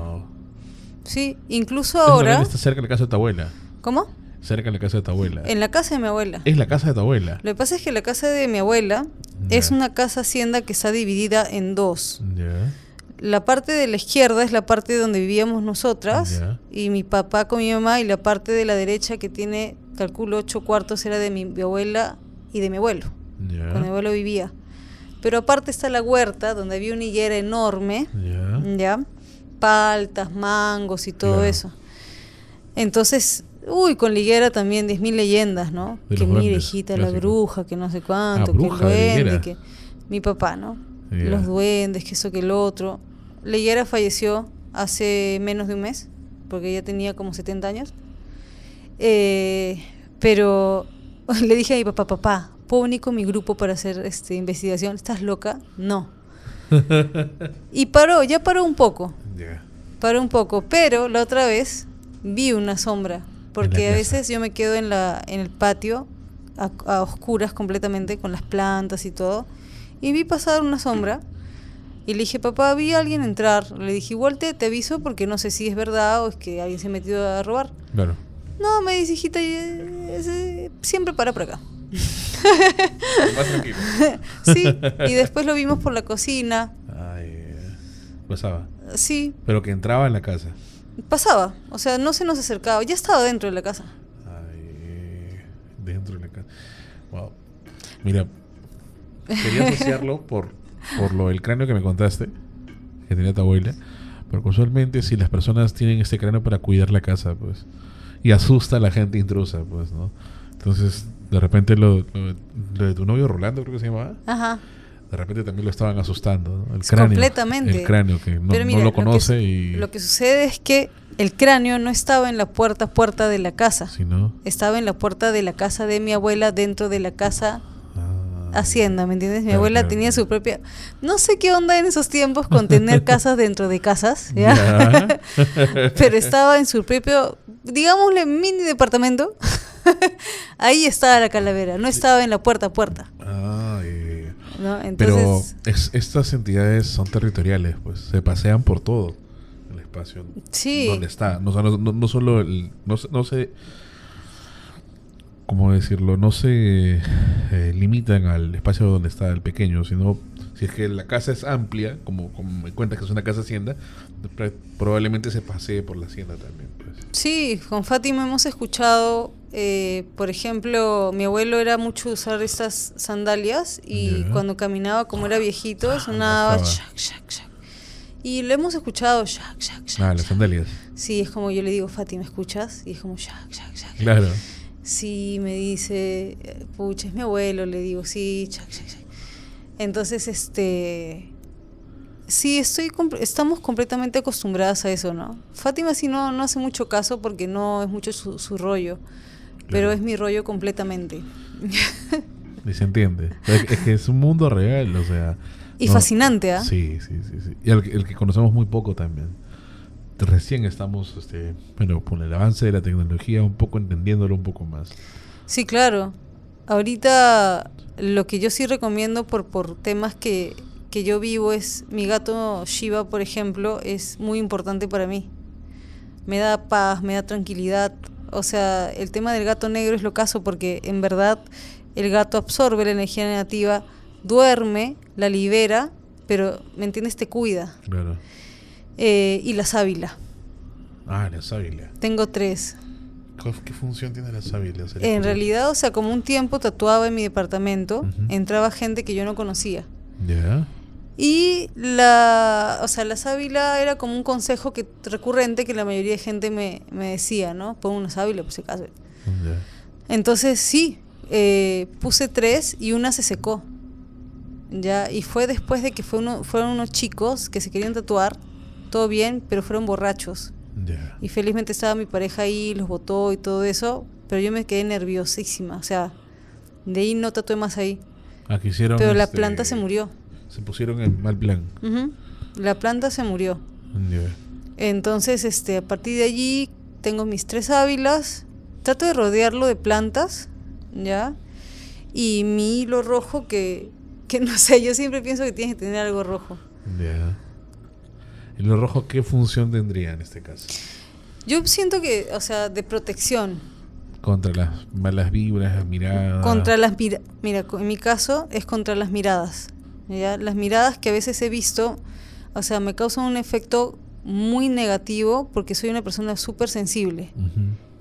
Sí, incluso ahora. Está cerca de la casa de tu abuela. ¿Cómo? Cerca de la casa de tu abuela. En la casa de mi abuela. Es la casa de tu abuela. Lo que pasa es que la casa de mi abuela es una casa hacienda que está dividida en dos. Ya. La parte de la izquierda es la parte donde vivíamos nosotras y mi papá con mi mamá y la parte de la derecha que tiene, calculo, ocho cuartos era de mi, abuela y de mi abuelo. Cuando mi abuelo vivía. Pero aparte está la huerta donde había una higuera enorme. ¿Ya? paltas, mangos y todo eso. Entonces, uy, con Liguera también 10.000 leyendas, ¿no? que mi hijita la bruja, que no sé cuánto, ah, que el duende, que mi papá, ¿no? Los duendes, que eso, que el otro. Liguera falleció hace menos de un mes, porque ella tenía como 70 años. Eh, pero le dije a mi papá, papá, ¿puedo mi grupo para hacer este, investigación? ¿Estás loca? No. y paró, ya paró un poco. Para un poco, pero la otra vez vi una sombra, porque a veces yo me quedo en, la, en el patio a, oscuras completamente con las plantas y todo, y vi pasar una sombra. Y le dije, papá, vi a alguien entrar. Le dije, igual te, aviso porque no sé si es verdad o es que alguien se ha metido a robar. Claro. No, me dice, hijita, eh, eh, siempre para por acá. sí, y después lo vimos por la cocina. Ay, pasaba. Eh, Sí. Pero que entraba en la casa. Pasaba, o sea, no se nos acercaba, ya estaba dentro de la casa. Ay, dentro de la casa. Wow. Mira, quería asociarlo por, por lo del cráneo que me contaste, que tenía tu abuela. Porque usualmente si las personas tienen este cráneo para cuidar la casa, pues. Y asusta a la gente intrusa, pues, ¿no? Entonces, de repente lo, lo de tu novio Rolando, creo que se llamaba. Ajá de repente también lo estaban asustando. ¿no? El cráneo. Completamente. El cráneo, que no, lo conoce. Lo que, sucede es que el cráneo no estaba en la puerta puerta de la casa. Estaba en la puerta de la casa de mi abuela dentro de la casa ah. hacienda, ¿me entiendes? Mi abuela tenía su propia... No sé qué onda en esos tiempos con tener casas dentro de casas, ¿ya? Pero estaba en su propio, digámosle, mini departamento. Ahí estaba la calavera, no estaba en la puerta a puerta. Ay pero estas entidades son territoriales, pues se pasean por todo el espacio donde está. No, solo, no, se, ¿cómo decirlo? No se eh, limitan al espacio donde está el pequeño, sino si es que la casa es amplia, como, me cuentas que es una casa hacienda, probablemente se pasee por la hacienda también. Pues. Sí, con Fátima hemos escuchado eh, por ejemplo, mi abuelo era mucho usar estas sandalias y cuando caminaba, como era viejito, ah, sonaba Y lo hemos escuchado, Ah, las sandalias. Sí, es como yo le digo, Fátima, escuchas? Y es como, Claro. Sí, me dice, pucha, es mi abuelo, le digo, sí, Entonces, este. Sí, estoy estamos completamente acostumbradas a eso, ¿no? Fátima sí no, hace mucho caso porque no es mucho su rollo. Pero es mi rollo completamente. Y se entiende. Es que es un mundo real, o sea. Y fascinante, ¿ah? Sí, sí, sí, Y el, que conocemos muy poco también. Recién estamos, este, bueno, con el avance de la tecnología, un poco entendiéndolo un poco más. Sí, claro. Ahorita lo que yo sí recomiendo por, por temas que, que yo vivo es, mi gato Shiva, por ejemplo, es muy importante para mí. Me da paz, me da tranquilidad, o sea, el tema del gato negro es lo caso porque en verdad el gato absorbe la energía negativa, duerme, la libera, pero, ¿me entiendes? Te cuida. Claro. Eh, y la sábila. Ah, la sábila. Tengo tres. ¿Qué función tiene la sábila? En realidad, o sea, como un tiempo tatuaba en mi departamento, entraba gente que yo no conocía. Ya. Y la, o sea, la sábila era como un consejo que, recurrente que la mayoría de gente me, decía, ¿no? Pon una sábila por pues, si acaso. Entonces sí, eh, puse tres y una se secó. Ya, y fue después de que fue uno, fueron unos chicos que se querían tatuar, todo bien, pero fueron borrachos. Y felizmente estaba mi pareja ahí, los botó y todo eso, pero yo me quedé nerviosísima, o sea, de ahí no tatué más ahí. Ah, pero la este, planta se murió se pusieron en mal plan. La planta se murió. Entonces, este, a partir de allí tengo mis tres ávilas, trato de rodearlo de plantas, ¿ya? Y mi hilo rojo que, no sé, yo siempre pienso que tienes que tener algo rojo. Ya. lo rojo qué función tendría en este caso? Yo siento que, o sea, de protección. Contra las malas vibras, miradas. Contra las mira, en mi caso es contra las miradas. Las miradas que a veces he visto, o sea, me causan un efecto muy negativo porque soy una persona súper sensible.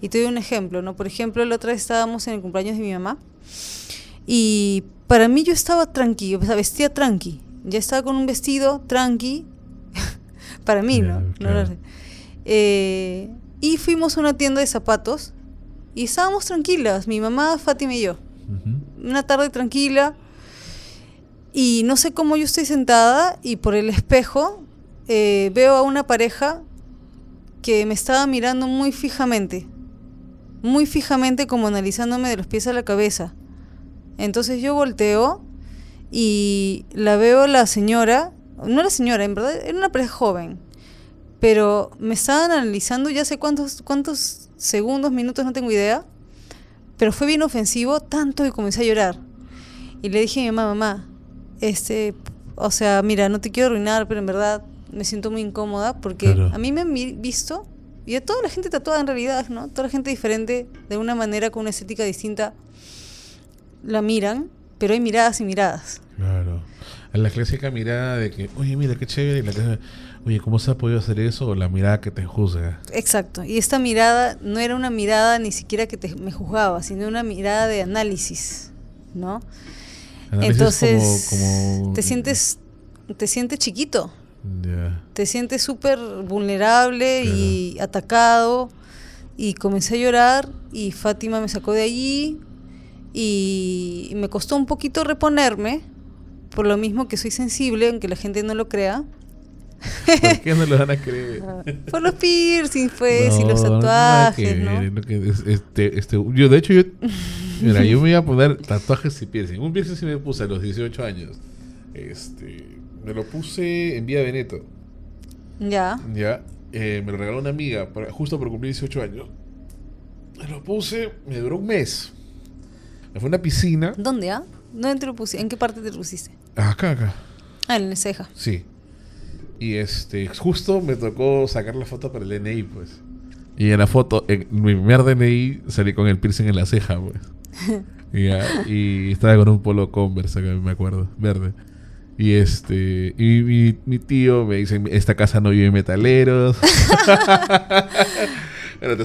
Y te doy un ejemplo, ¿no? Por ejemplo, la otra vez estábamos en el cumpleaños de mi mamá y para mí yo estaba tranquilo, o sea, vestía tranqui. Ya estaba con un vestido tranqui, para mí, ¿no? Eh, y fuimos a una tienda de zapatos y estábamos tranquilas, mi mamá, Fátima y yo. Una tarde tranquila, y no sé cómo yo estoy sentada y por el espejo eh, veo a una pareja que me estaba mirando muy fijamente, muy fijamente como analizándome de los pies a la cabeza. Entonces yo volteo y la veo la señora, no la señora, en verdad era una pareja joven, pero me estaban analizando ya sé cuántos, cuántos segundos, minutos, no tengo idea, pero fue bien ofensivo tanto que comencé a llorar. Y le dije a mi mamá, mamá, este, o sea, mira, no te quiero arruinar, pero en verdad me siento muy incómoda porque a mí me han visto y a toda la gente tatuada en realidad, ¿no? Toda la gente diferente, de una manera, con una estética distinta, la miran, pero hay miradas y miradas. Claro. La clásica mirada de que, oye, mira, qué chévere, oye, ¿cómo se ha podido hacer eso? O la mirada que te juzga. Exacto. Y esta mirada no era una mirada ni siquiera que te, me juzgaba, sino una mirada de análisis, ¿no? Entonces, te sientes te sientes chiquito. Te sientes súper vulnerable y atacado. Y comencé a llorar y Fátima me sacó de allí y me costó un poquito reponerme, por lo mismo que soy sensible, aunque la gente no lo crea. ¿Por qué no lo van a creer? Por los piercings, pues, y los tatuajes, este, este, yo, de hecho, yo Mira, yo me iba a poner tatuajes y piercing. Un piercing sí me puse a los 18 años. Este, me lo puse en Vía Veneto. Ya. Ya. Eh, me lo regaló una amiga justo por cumplir 18 años. Me lo puse, me duró un mes. Me fue a una piscina. ¿Dónde, ah? ¿Dónde te lo puse? ¿En qué parte te lo pusiste? Acá, acá. Ah, en la ceja. Sí. Y este, justo me tocó sacar la foto para el DNI, pues. Y en la foto, en mi primer DNI salí con el piercing en la ceja, pues. y, estaba con un polo Converse, me acuerdo, verde. Y este, y mi, tío me dice, esta casa no vive metaleros.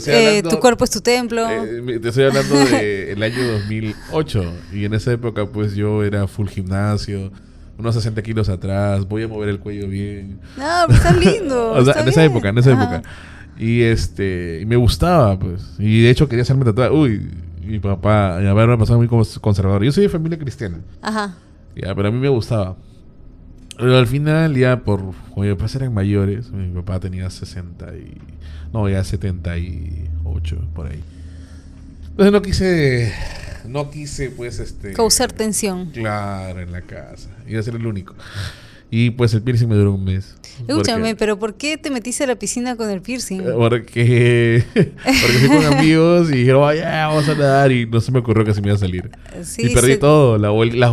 Eh, tu cuerpo es tu templo. Eh, te estoy hablando del año 2008. Y en esa época, pues yo era full gimnasio, unos 60 kilos atrás, voy a mover el cuello bien. No, está lindo. o sea, en esa época, en esa época. Y este, y me gustaba, pues. Y de hecho quería hacerme tatuaje. Uy, mi papá, mi ver, me una persona muy conservador Yo soy de familia cristiana. Ajá. Ya, pero a mí me gustaba. Pero al final, ya por. cuando mis papás eran mayores, mi papá tenía 60 y. No, ya 78, por ahí. Entonces no quise. No quise, pues, este. Causar tensión. Claro, en la casa. Iba a ser el único. Y pues el piercing me duró un mes. Escúchame, pero ¿por qué te metiste a la piscina con el piercing? Eh, porque, porque fui con amigos y dijeron, vaya, vamos a nadar. Y no se me ocurrió que se me iba a salir. y perdí todo: la las,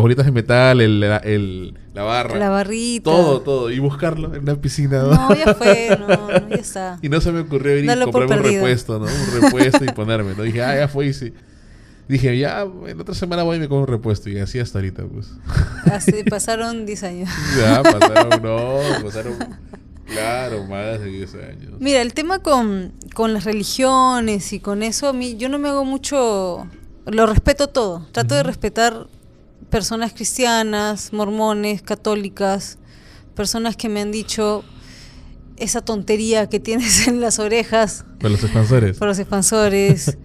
bolitas de metal, el, la barra. La barrita. Todo, todo. Y buscarlo en la piscina. No, ya fue, no, ya está. Y no se me ocurrió ir y comprarme un repuesto, ¿no? Un repuesto y ponerme. ¿no? Dije, ah, ya fue y sí dije, ya, en otra semana voy y me como un repuesto. Y así hasta ahorita, pues. Así pasaron 10 años. Ya, pasaron, no, pasaron, claro, más de 10 años. Mira, el tema con, las religiones y con eso, a mí, yo no me hago mucho, lo respeto todo. Trato de respetar personas cristianas, mormones, católicas, personas que me han dicho, esa tontería que tienes en las orejas. Por los expansores. para los expansores.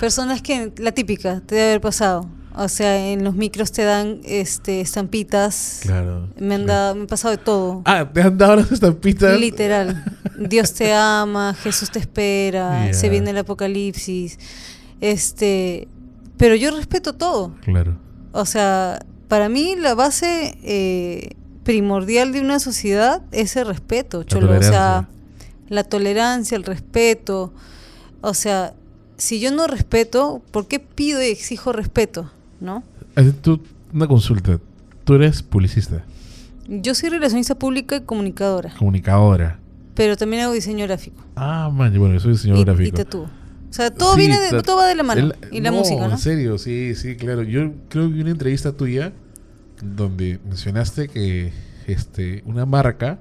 Personas que, la típica, te debe haber pasado. O sea, en los micros te dan este, estampitas. Claro. Me han, dado, me han pasado de todo. Ah, te han dado las estampitas. Literal. Dios te ama, Jesús te espera, se viene el apocalipsis. Este, pero yo respeto todo. Claro. O sea, para mí la base eh, primordial de una sociedad es el respeto, cholo. O sea, la tolerancia, el respeto. O sea, si yo no respeto, ¿por qué pido y exijo respeto? ¿No? Eh, tú, una consulta. Tú eres publicista. Yo soy relacionista pública y comunicadora. Comunicadora. Pero también hago diseño gráfico. Ah, man, bueno, yo soy diseñador gráfico. Y tú, O sea, todo viene todo va de la mano. y la música, ¿no? En serio, sí, sí, claro. Yo creo que una entrevista tuya donde mencionaste que este una marca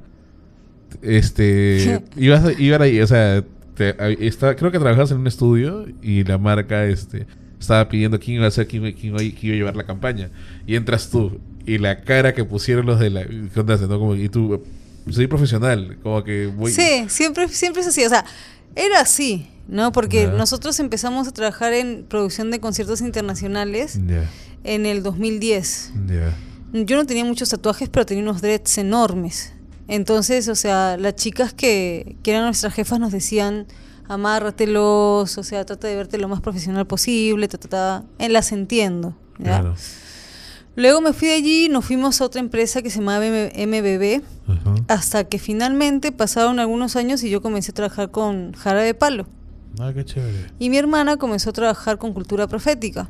este ibas ir ahí, o sea, este, está, creo que trabajas en un estudio y la marca este, estaba pidiendo quién iba a ser, quién, quién, iba a llevar la campaña. Y entras tú, y la cara que pusieron los de la. ¿Qué onda? No? Como, y tú, soy profesional, como que voy. Sí, siempre, siempre es así, o sea, era así. ¿no? Porque nosotros empezamos a trabajar en producción de conciertos internacionales en el 2010. Yo no tenía muchos tatuajes, pero tenía unos dreads enormes. Entonces, o sea, las chicas que, que eran nuestras jefas nos decían, amárratelos, o sea, trata de verte lo más profesional posible, te En las entiendo. Luego me fui de allí, y nos fuimos a otra empresa que se llamaba MBB, hasta que finalmente pasaron algunos años y yo comencé a trabajar con Jara de Palo. Ah, qué chévere. Y mi hermana comenzó a trabajar con cultura profética.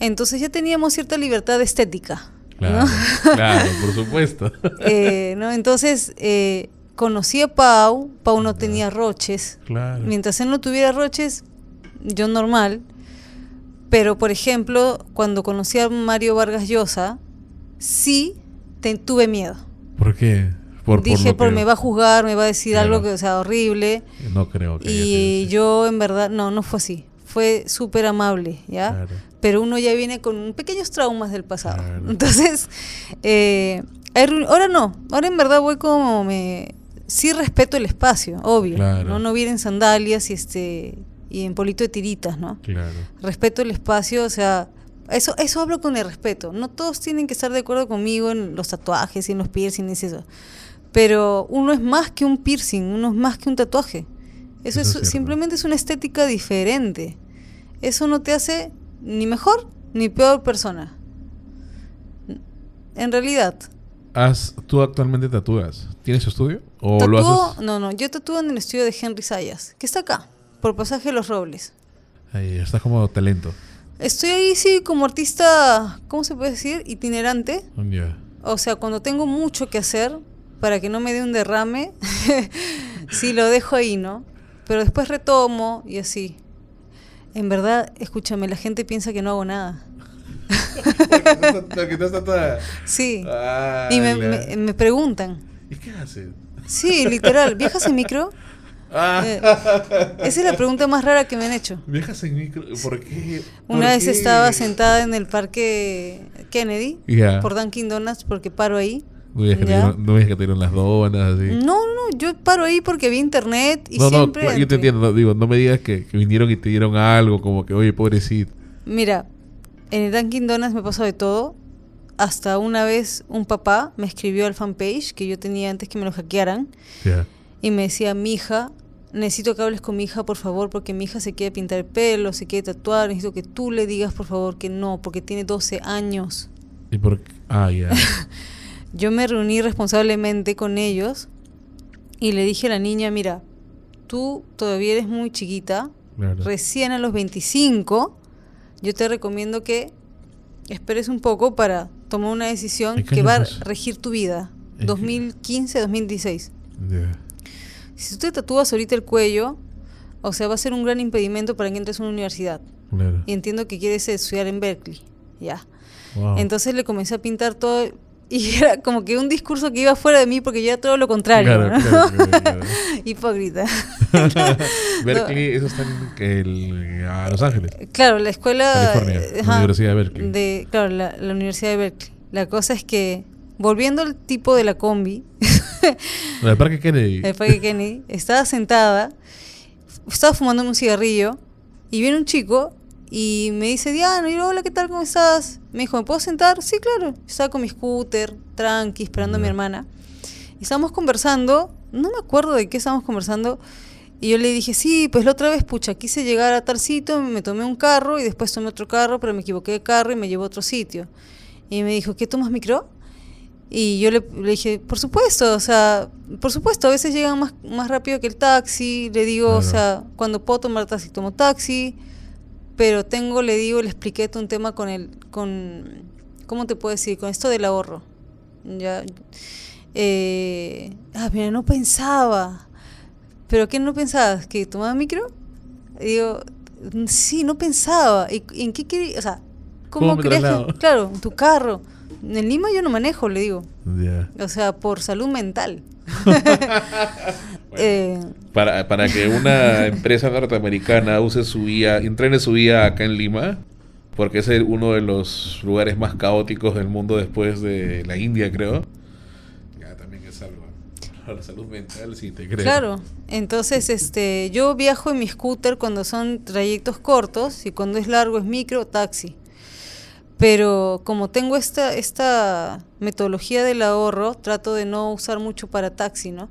Entonces ya teníamos cierta libertad estética. Claro, por supuesto. Eh, ¿no? Entonces, eh, conocí a Pau, Pau no tenía roches. Mientras él no tuviera roches, yo normal. Pero, por ejemplo, cuando conocí a Mario Vargas Llosa, sí tuve miedo. ¿Por qué? Por, Dije, por, me va a juzgar, me va a decir algo que sea horrible. No creo que. Y yo, en verdad, no, no fue así. Fue súper amable, ¿ya? Claro pero uno ya viene con pequeños traumas del pasado. Entonces, eh, ahora no, ahora en verdad voy como me... Sí respeto el espacio, obvio. ¿no? no sandalias y este y en polito de tiritas, ¿no? Claro. Respeto el espacio, o sea, eso, eso hablo con el respeto. No todos tienen que estar de acuerdo conmigo en los tatuajes y en los piercings y eso. Pero uno es más que un piercing, uno es más que un tatuaje. Eso, simplemente es una estética diferente. Eso no te hace ni mejor ni peor persona. En realidad. ¿Has, ¿Tú actualmente tatúas? ¿Tienes estudio? ¿O No, no, yo tatúo en el estudio de Henry Sayas, que está acá, por pasaje de los Robles. Ahí, estás como talento. Estoy ahí, sí, como artista, ¿cómo se puede decir? Itinerante. Mm, o sea, cuando tengo mucho que hacer, para que no me dé un derrame, sí lo dejo ahí, ¿no? Pero después retomo y así. En verdad, escúchame, la gente piensa que no hago nada. Sí. y me, preguntan. ¿Y qué haces? Sí, literal. ¿Viajas en micro? Ah. Eh, esa es la pregunta más rara que me han hecho. ¿Viajas en micro? ¿Por qué? Una vez estaba sentada en el parque Kennedy por Dunkin' Donuts porque paro ahí. No me que, que, te dieron las donas. Así. No, no, yo paro ahí porque vi internet y no, siempre. No, yo te entiendo. digo, no me digas que, vinieron y te dieron algo, como que, oye, pobrecito. Mira, en el Dunkin' Donuts me pasó de todo. Hasta una vez un papá me escribió al fanpage que yo tenía antes que me lo hackearan. Y me decía, mi hija, necesito que hables con mi hija, por favor, porque mi hija se quiere pintar el pelo, se quiere tatuar, necesito que tú le digas, por favor, que no, porque tiene 12 años. ¿Y por qué? Ah, ya. Yo me reuní responsablemente con ellos y le dije a la niña, mira, tú todavía eres muy chiquita, recién a los 25, yo te recomiendo que esperes un poco para tomar una decisión que va a regir tu vida, 2015-2016. Si tú te tatúas ahorita el cuello, o sea, va a ser un gran impedimento para que entres a una universidad. Y entiendo que quieres estudiar en Berkeley, ya. Entonces le comencé a pintar todo, y era como que un discurso que iba fuera de mí porque yo era todo lo contrario. Claro, claro, claro, Hipócrita. Berkeley, eso está en Los Ángeles. Claro, la escuela. California, la Universidad de Berkeley. claro, la, la, Universidad de Berkeley. La cosa es que, volviendo al tipo de la combi. el Parque Kennedy. El Parque Kennedy. Estaba sentada, estaba fumando un cigarrillo y viene un chico y me dice, Diana, y hola, ¿qué tal? ¿Cómo estás? Me dijo, ¿me puedo sentar? Sí, claro. Saco mi scooter, tranqui, esperando a mi hermana. Y estábamos conversando, no me acuerdo de qué estábamos conversando. Y yo le dije, sí, pues la otra vez, pucha, quise llegar a Tarcito me tomé un carro y después tomé otro carro, pero me equivoqué de carro y me llevó a otro sitio. Y me dijo, ¿qué tomas micro? Y yo le, dije, por supuesto, o sea, por supuesto, a veces llegan más, más rápido que el taxi. Le digo, o sea, cuando puedo tomar taxi, tomo taxi pero tengo, le digo, le expliqué un tema con el, con, ¿cómo te puedo decir? Con esto del ahorro. Ya, eh, ah, mira, no pensaba. ¿Pero qué no pensabas? ¿Que tomaba micro? digo, sí, no pensaba. ¿Y en qué quería? O sea, ¿cómo, crees Claro, tu carro. En Lima yo no manejo, le digo. O sea, por salud mental. Eh, para, que una empresa norteamericana use su vía, entrene su vía acá en Lima, porque es uno de los lugares más caóticos del mundo después de la India, creo. Ya también es algo. la salud mental, si te creo. Claro, entonces este, yo viajo en mi scooter cuando son trayectos cortos y cuando es largo es micro o taxi. Pero como tengo esta, esta metodología del ahorro, trato de no usar mucho para taxi, ¿no?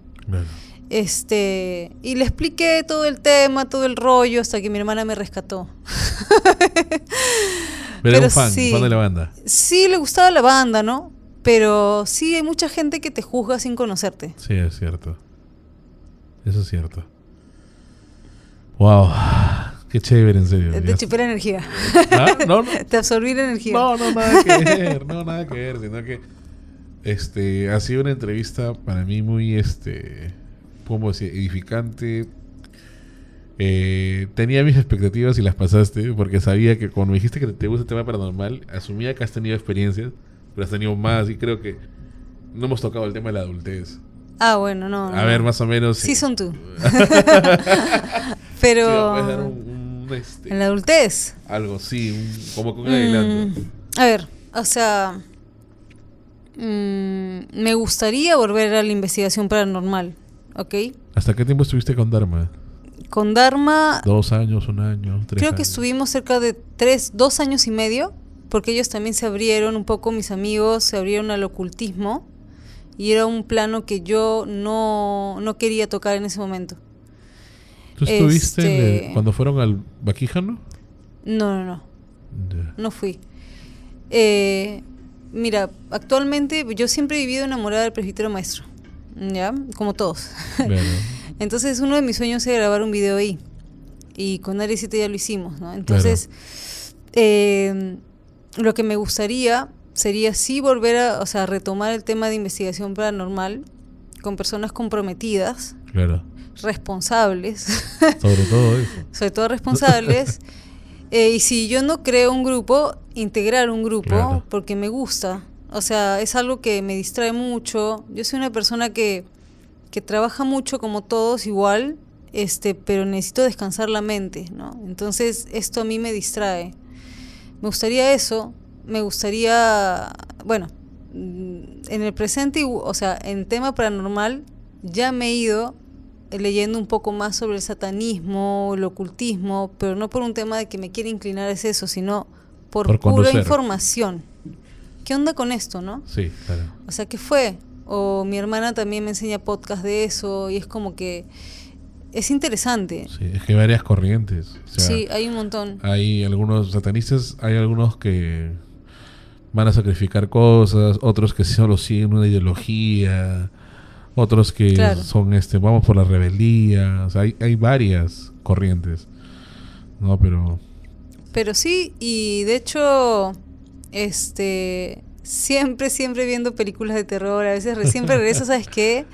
Este, y le expliqué todo el tema, todo el rollo, hasta que mi hermana me rescató. Pero, un fan, sí, fan de la banda. Sí, le gustaba la banda, ¿no? Pero sí, hay mucha gente que te juzga sin conocerte. Sí, es cierto. Eso es cierto. Wow. Qué chévere, en serio. Te chupé la energía. Te absorbí la energía. No, no, nada que ver. No, nada que ver. Sino que este, ha sido una entrevista para mí muy este, como decir? Edificante. Eh, tenía mis expectativas y las pasaste, porque sabía que cuando me dijiste que te gusta el tema paranormal, asumía que has tenido experiencias, pero has tenido más y creo que no hemos tocado el tema de la adultez. Ah, bueno, no. A ver, más o menos. Sí, eh, son tú. pero... Este, en la adultez. Algo, sí, como con un mm, A ver, o sea... Mm, me gustaría volver a la investigación paranormal. ¿Hasta qué tiempo estuviste con Dharma? Con Dharma... Dos años, un año, tres Creo que estuvimos cerca de tres, dos años y medio, porque ellos también se abrieron un poco, mis amigos, se abrieron al ocultismo, y era un plano que yo no, quería tocar en ese momento. ¿Tú estuviste este cuando fueron al Vaquijano? No, no, no. No fui. Eh, mira, actualmente yo siempre he vivido enamorada del presbiterio maestro. Como todos. Entonces uno de mis sueños era grabar un video ahí. Y con Ari ya lo hicimos, Entonces, eh, lo que me gustaría sería sí volver a, retomar el tema de investigación paranormal con personas comprometidas. Responsables. Sobre todo Sobre todo responsables. Eh, y si yo no creo un grupo, integrar un grupo porque me gusta. O sea, es algo que me distrae mucho. Yo soy una persona que, que trabaja mucho como todos igual, este, pero necesito descansar la mente, ¿no? Entonces esto a mí me distrae. Me gustaría eso, me gustaría, bueno, en el presente, o sea, en tema paranormal, ya me he ido leyendo un poco más sobre el satanismo, el ocultismo, pero no por un tema de que me quiere inclinar es eso, sino por pura información. ¿qué onda con esto, no? Sí, claro. O sea, ¿qué fue? O mi hermana también me enseña podcast de eso y es como que es interesante. Sí, es que hay varias corrientes. sí, hay un montón. Hay algunos satanistas, hay algunos que van a sacrificar cosas, otros que solo siguen una ideología, otros que son este, vamos por la rebeldía, o sea, hay, hay varias corrientes. No, pero pero sí, y de hecho este, siempre, siempre viendo películas de terror. A veces siempre regreso, ¿sabes qué?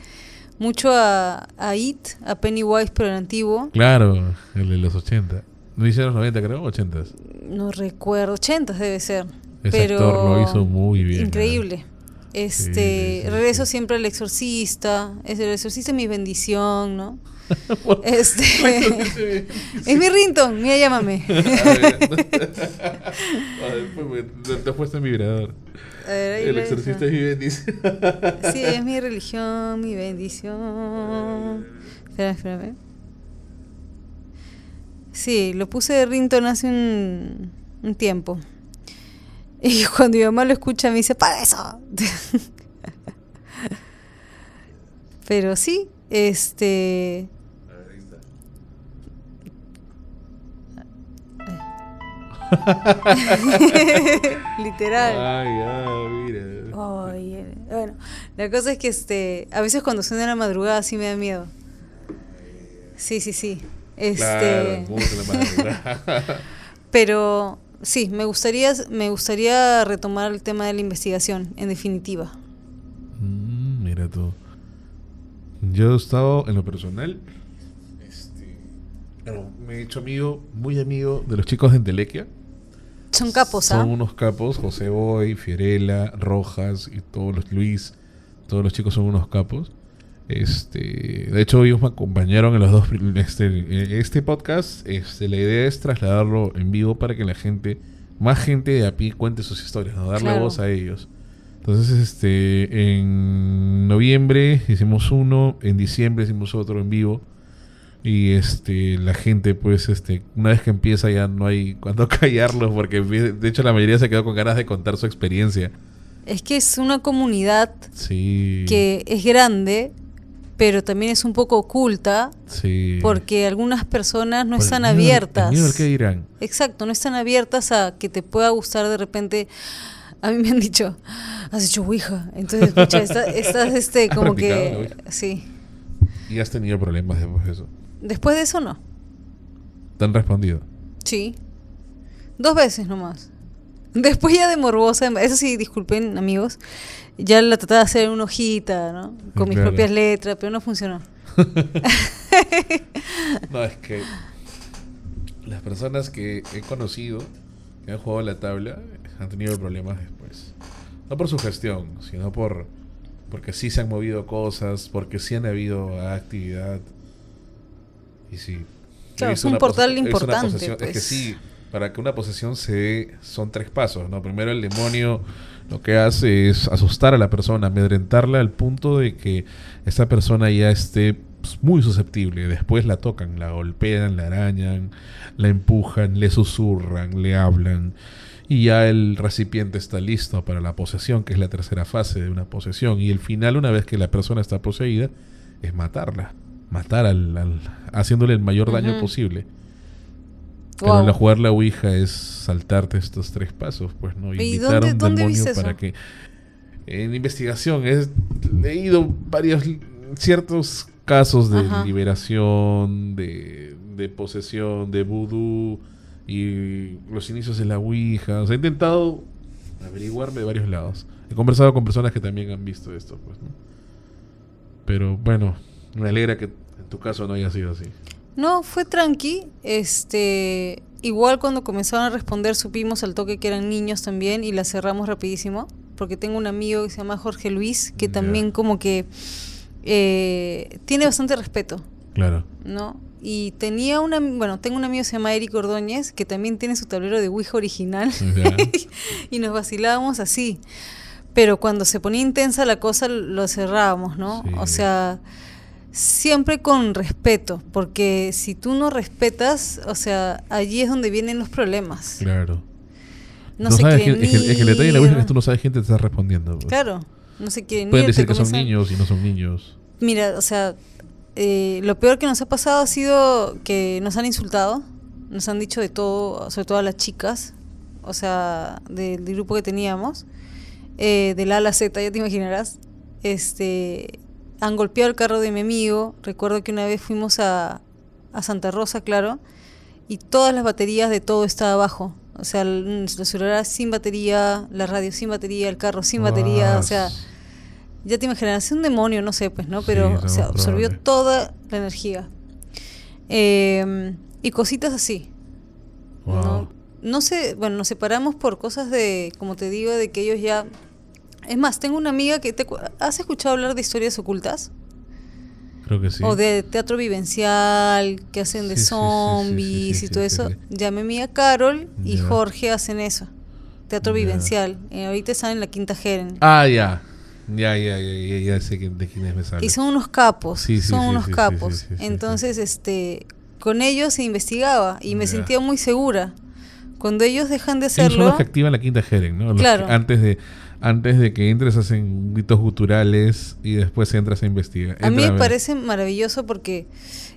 Mucho a, a, It, a Pennywise, pero el antiguo. Claro, el de los 80. No hicieron los 90, creo, 80. No recuerdo, 80 debe ser. pero lo hizo muy bien. Increíble. ¿eh? Este, regreso siempre al exorcista. Es el exorcista es mi bendición, ¿no? este, es mi rintón, mira, llámame. Ah, ah, después, pues, puesto en vibrador. El exorcista es mi bendición. sí, es mi religión, mi bendición. Espera, espérame. Sí, lo puse de rington hace un, un tiempo. Y cuando mi mamá lo escucha me dice, ¡para eso! Pero sí, este Literal. Eh, la cosa es que este, a veces cuando suena la madrugada sí me da miedo. Sí, sí, sí. Este, Pero sí, me gustaría, me gustaría retomar el tema de la investigación, en definitiva. Mm, mira tú. Yo he estado en lo personal. Este, me he hecho amigo, muy amigo de los chicos de Entelequia. Son capos, ¿ah? Son unos capos, José Boy, Fierela Rojas y todos los Luis, todos los chicos son unos capos. Este, de hecho, ellos me acompañaron en los dos este, este podcast. Este, la idea es trasladarlo en vivo para que la gente, más gente de a cuente sus historias, darle voz a ellos. Entonces, este, en noviembre hicimos uno, en diciembre hicimos otro en vivo. Y este, la gente, pues, este, una vez que empieza ya no hay cuando callarlos, porque de hecho la mayoría se quedó con ganas de contar su experiencia. Es que es una comunidad que es grande, pero también es un poco oculta, sí. porque algunas personas no están abiertas. dirán. Exacto, no están abiertas a que te pueda gustar de repente. A mí me han dicho, has hecho Ouija. Entonces, escucha, estás, este, como que. Sí. ¿Y has tenido problemas después de eso? Después de eso, no. ¿Te han respondido? Sí. Dos veces nomás. Después ya de morbosa, eso sí, disculpen amigos, ya la trataba de hacer una hojita, ¿no? Con mis propias letras, pero no funcionó. no, es que las personas que he conocido, que han jugado la tabla, han tenido problemas después. No por su gestión, sino por porque sí se han movido cosas, porque sí han habido actividad es un portal importante. Es, que pues. sí, para que una posesión se dé, son tres pasos, ¿no? Primero el demonio lo que hace es asustar a la persona, amedrentarla al punto de que esta persona ya esté pues, muy susceptible. Después la tocan, la golpean, la arañan, la empujan, le susurran, le hablan. Y ya el recipiente está listo para la posesión, que es la tercera fase de una posesión. Y el final, una vez que la persona está poseída, es matarla matar al, haciéndole el mayor daño posible. Pero wow. jugar la Ouija es saltarte estos tres pasos, pues no. ¿Y dónde, dónde viste para que en investigación he leído varios ciertos casos de liberación, de, de, posesión, de vudú y los inicios de la Ouija. O sea, he intentado averiguarme de varios lados. He conversado con personas que también han visto esto, pues, Pero bueno, me alegra que en tu caso no haya sido así. No, fue tranqui. Este, igual cuando comenzaron a responder supimos al toque que eran niños también y la cerramos rapidísimo. Porque tengo un amigo que se llama Jorge Luis que también como que eh, tiene bastante respeto. Claro. ¿No? Y tenía una, bueno, tengo un amigo que se llama Eric Ordóñez que también tiene su tablero de Ouija original y nos vacilábamos así. Pero cuando se ponía intensa la cosa lo cerrábamos, ¿no? O sea siempre con respeto, porque si tú no respetas, o sea, allí es donde vienen los problemas. Claro. No, es, que, el detalle es que tú no sabes quién te está respondiendo. Pues. Claro, no sé quién Pueden decir que son niños y no son niños. Mira, o sea, eh, lo peor que nos ha pasado ha sido que nos han insultado, nos han dicho de todo, sobre todo a las chicas, o sea, del, grupo que teníamos, eh, del A a la Z, ya te imaginarás. Este, han golpeado el carro de mi amigo. Recuerdo que una vez fuimos a, a Santa Rosa, claro, y todas las baterías de todo estaba abajo. O sea, el, celular sin batería, la radio sin batería, el carro sin batería, o sea, ya te imaginas, un demonio, no sé, pues, ¿no? Pero, se absorbió toda la energía. Em, y cositas así. ¿no? no sé, bueno, nos separamos por cosas de, como te digo, de que ellos ya es más, tengo una amiga que te... ¿Has escuchado hablar de historias ocultas? Creo que sí. O de teatro vivencial, que hacen de zombies y todo eso. a mi a Carol y Jorge hacen eso. Teatro vivencial. Eh, ahorita están en la Quinta Jeren. Ah, ya. Ya, ya, ya, ya, sé de quiénes me salen. Y son unos capos. son unos capos. Entonces, este, con ellos se investigaba y me sentía muy segura. Cuando ellos dejan de hacerlo. Ellos son los que activan la Quinta Jeren, ¿no? claro. antes de antes de que entres hacen gritos guturales y después entras a investigar. a mí me parece maravilloso porque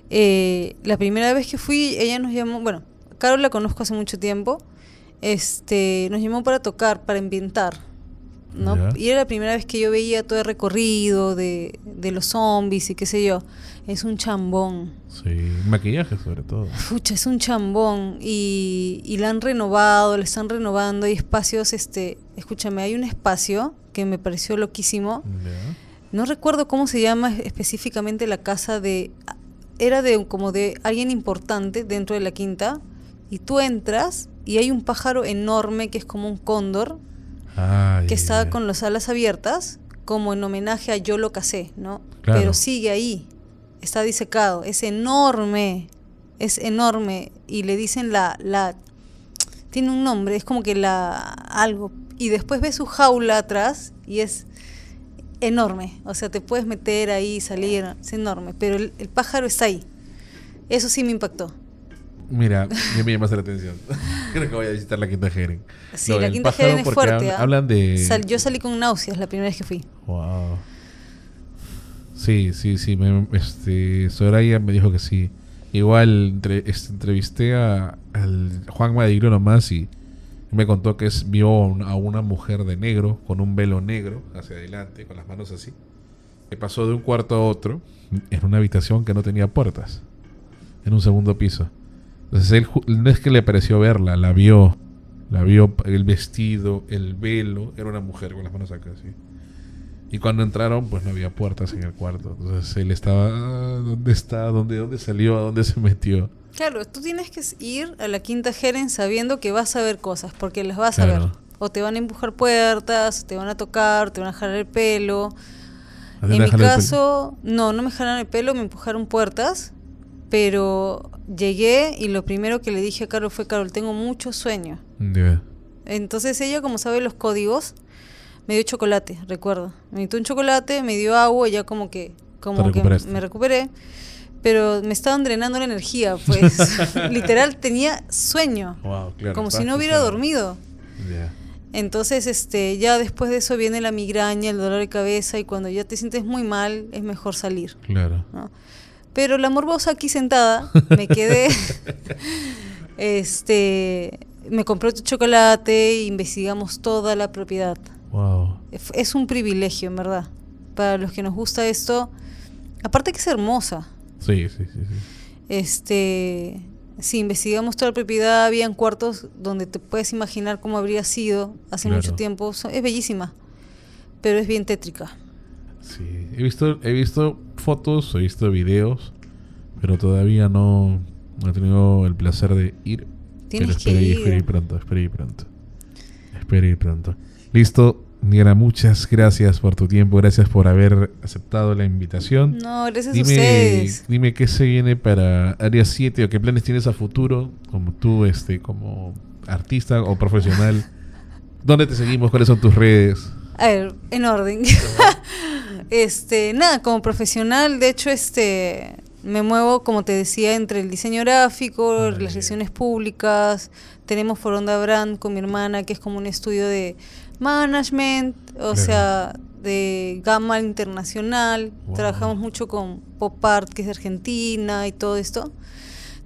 eh, la primera vez que fui, ella nos llamó, bueno, Carol la conozco hace mucho tiempo, este, nos llamó para tocar, para inventar. ¿no? Y era la primera vez que yo veía todo el recorrido de, de los zombies y qué sé yo es un chambón. Sí, maquillaje sobre todo. es un chambón y, y la han renovado, le están renovando. Hay espacios, este, escúchame, hay un espacio que me pareció loquísimo. No recuerdo cómo se llama específicamente la casa de... Era de como de alguien importante dentro de la quinta y tú entras y hay un pájaro enorme que es como un cóndor que está con las alas abiertas como en homenaje a Yo lo casé, ¿no? Pero sigue ahí está disecado, es enorme, es enorme y le dicen la, la, tiene un nombre, es como que la, algo, y después ves su jaula atrás y es enorme, o sea, te puedes meter ahí, salir, es enorme, pero el, pájaro está ahí, eso sí me impactó. Mira, me llamaste la atención. Creo que voy a visitar la Quinta Jeren. Sí, la Quinta Jeren es fuerte. Hablan, ¿ah? de... yo salí con náuseas la primera vez que fui. Wow. Sí, sí, sí. Me, este, Soraya me dijo que sí. Igual entre, este, entrevisté a, Juan Madigro nomás y me contó que vio a una mujer de negro con un velo negro hacia adelante, con las manos así, Me pasó de un cuarto a otro en una habitación que no tenía puertas, en un segundo piso. Entonces él no es que le pareció verla, la vio, la vio el vestido, el velo, era una mujer con las manos acá así. Y cuando entraron, pues no había puertas en el cuarto. Entonces él estaba, ah, ¿dónde está? ¿Dónde, dónde salió? ¿A dónde se metió? Claro, tú tienes que ir a la quinta Jeren sabiendo que vas a ver cosas, porque las vas a ver. O te van a empujar puertas, te van a tocar, te van a jalar el pelo. En mi caso, no, no me jalaron el pelo, me empujaron puertas, pero llegué y lo primero que le dije a Carol fue, Carol, tengo mucho sueño. Entonces ella, como sabe los códigos, me dio chocolate, recuerdo. Me dio un chocolate, me dio agua ya como que, como me recuperé. Pero me estaban drenando la energía, pues literal tenía sueño. Wow, claro, como si no hubiera dormido. Entonces, este, ya después de eso viene la migraña, el dolor de cabeza y cuando ya te sientes muy mal, es mejor salir. Claro. Pero la morbosa aquí sentada, me quedé, este, me compró tu chocolate, investigamos toda la propiedad, es un privilegio, en verdad. Para los que nos gusta esto. Aparte que es hermosa. Sí, sí, sí, sí. Este. Si investigamos toda la propiedad, habían cuartos donde te puedes imaginar cómo habría sido hace mucho tiempo. Es bellísima, pero es bien tétrica. Sí, he visto, he visto fotos, he visto videos, pero todavía no, he tenido el placer de ir. Tienes que ir. pronto, Espera ir pronto. espera ir pronto. Listo, Niera, muchas gracias por tu tiempo, gracias por haber aceptado la invitación. No, gracias a ustedes. Dime qué se viene para Área 7 o qué planes tienes a futuro, como tú, este, como artista o profesional. ¿Dónde te seguimos? ¿Cuáles son tus redes? A ver, en orden. este, nada, como profesional, de hecho, este, me muevo, como te decía, entre el diseño gráfico, ah, las relaciones públicas. Tenemos Foronda Brand con mi hermana, que es como un estudio de management, o sea, de gama internacional. Trabajamos mucho con Pop Art, que es de Argentina y todo esto.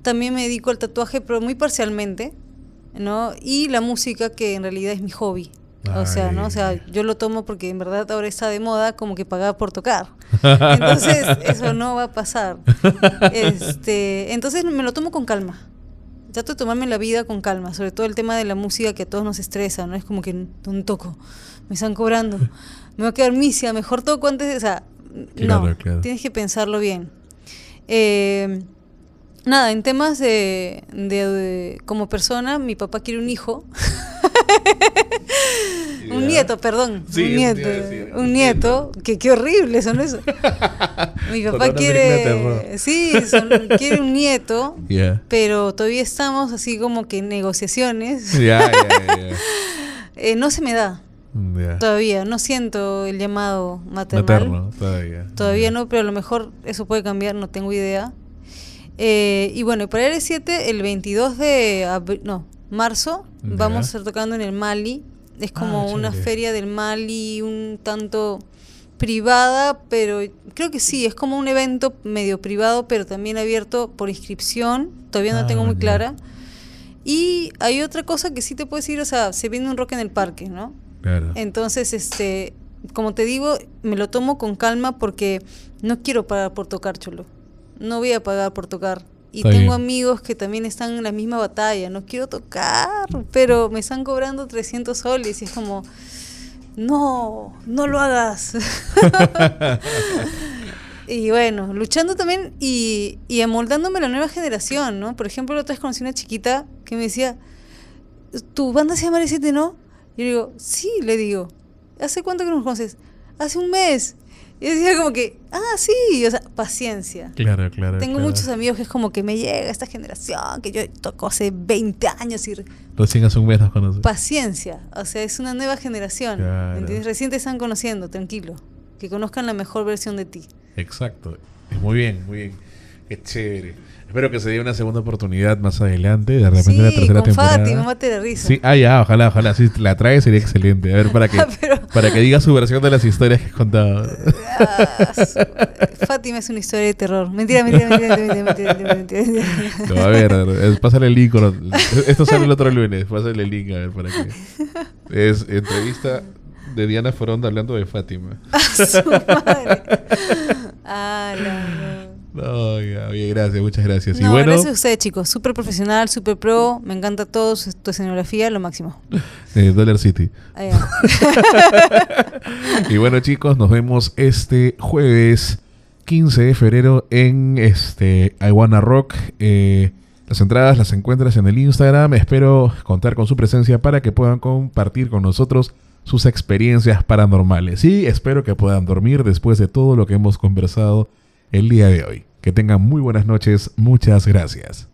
También me dedico al tatuaje, pero muy parcialmente, ¿no? Y la música, que en realidad es mi hobby. O sea, ¿no? O sea, yo lo tomo porque en verdad ahora está de moda como que pagaba por tocar. Entonces, eso no va a pasar. Este, entonces me lo tomo con calma trato de tomarme la vida con calma, sobre todo el tema de la música que a todos nos estresa, ¿no? Es como que un toco, me están cobrando, me va a quedar misia, mejor toco antes O sea, no, tienes que pensarlo bien. Eh, nada, en temas de, como persona, mi papá quiere un hijo. Un nieto, perdón. un nieto. un nieto. Que qué horrible son eso. mi papá quiere. Sí, quiere un nieto. Pero todavía estamos así como que en negociaciones. Eh, no se me da. Todavía no siento el llamado maternal. Materno, todavía. Todavía no, pero a lo mejor eso puede cambiar, no tengo idea. Eh, y bueno, para el 7, e el 22 de marzo, vamos a estar tocando en el Mali. Es ah, como una feria del Mali, un tanto privada, pero creo que sí, es como un evento medio privado, pero también abierto por inscripción. Todavía no ah, tengo muy clara. Y hay otra cosa que sí te puedo decir, o sea, se viene un rock en el parque, ¿no? Claro. Entonces, este, como te digo, me lo tomo con calma porque no quiero parar por tocar Cholo no voy a pagar por tocar. Y tengo amigos que también están en la misma batalla. No quiero tocar, pero me están cobrando 300 soles. Y es como, no, no lo hagas. y bueno, luchando también y, y amoldándome a la nueva generación, ¿no? Por ejemplo, la otra vez conocí una chiquita que me decía, ¿tu banda se llama 7, no? Y yo digo, sí, le digo, ¿hace cuánto que nos conoces? Hace un mes. Y decía como que, ah, sí, o sea, paciencia. Claro, claro. Tengo muchos amigos que es como que me llega esta generación, que yo tocó hace 20 años y... Recién hace un mes nos conoces. Paciencia, o sea, es una nueva generación. Recién te están conociendo, tranquilo. Que conozcan la mejor versión de ti. Exacto. Muy bien, muy bien. Es chévere. Espero que se dé una segunda oportunidad más adelante, de repente sí, la tercera con temporada. Fátima, mate de risa. Sí, ah, ya, ojalá, ojalá. Si la trae sería excelente. A ver, para que, para que diga su versión de las historias que he contado. Ah, Fátima es una historia de terror. Mentira, mentira, mentira, mentira, mentira, mentira, a ver, pásale el link. Esto sale el otro lunes, pásale el link, a ver, para que. Es entrevista de Diana Foronda hablando de Fátima. A ah, su madre. Ah, no gracias, muchas gracias. gracias a ustedes, chicos. Súper profesional, súper pro. Me encanta todo, su, tu escenografía, lo máximo. Eh, Dollar City. y bueno, chicos, nos vemos este jueves 15 de febrero en este Iwana Rock. Eh, las entradas las encuentras en el Instagram. Espero contar con su presencia para que puedan compartir con nosotros sus experiencias paranormales. Y espero que puedan dormir después de todo lo que hemos conversado el día de hoy. Que tengan muy buenas noches, muchas gracias.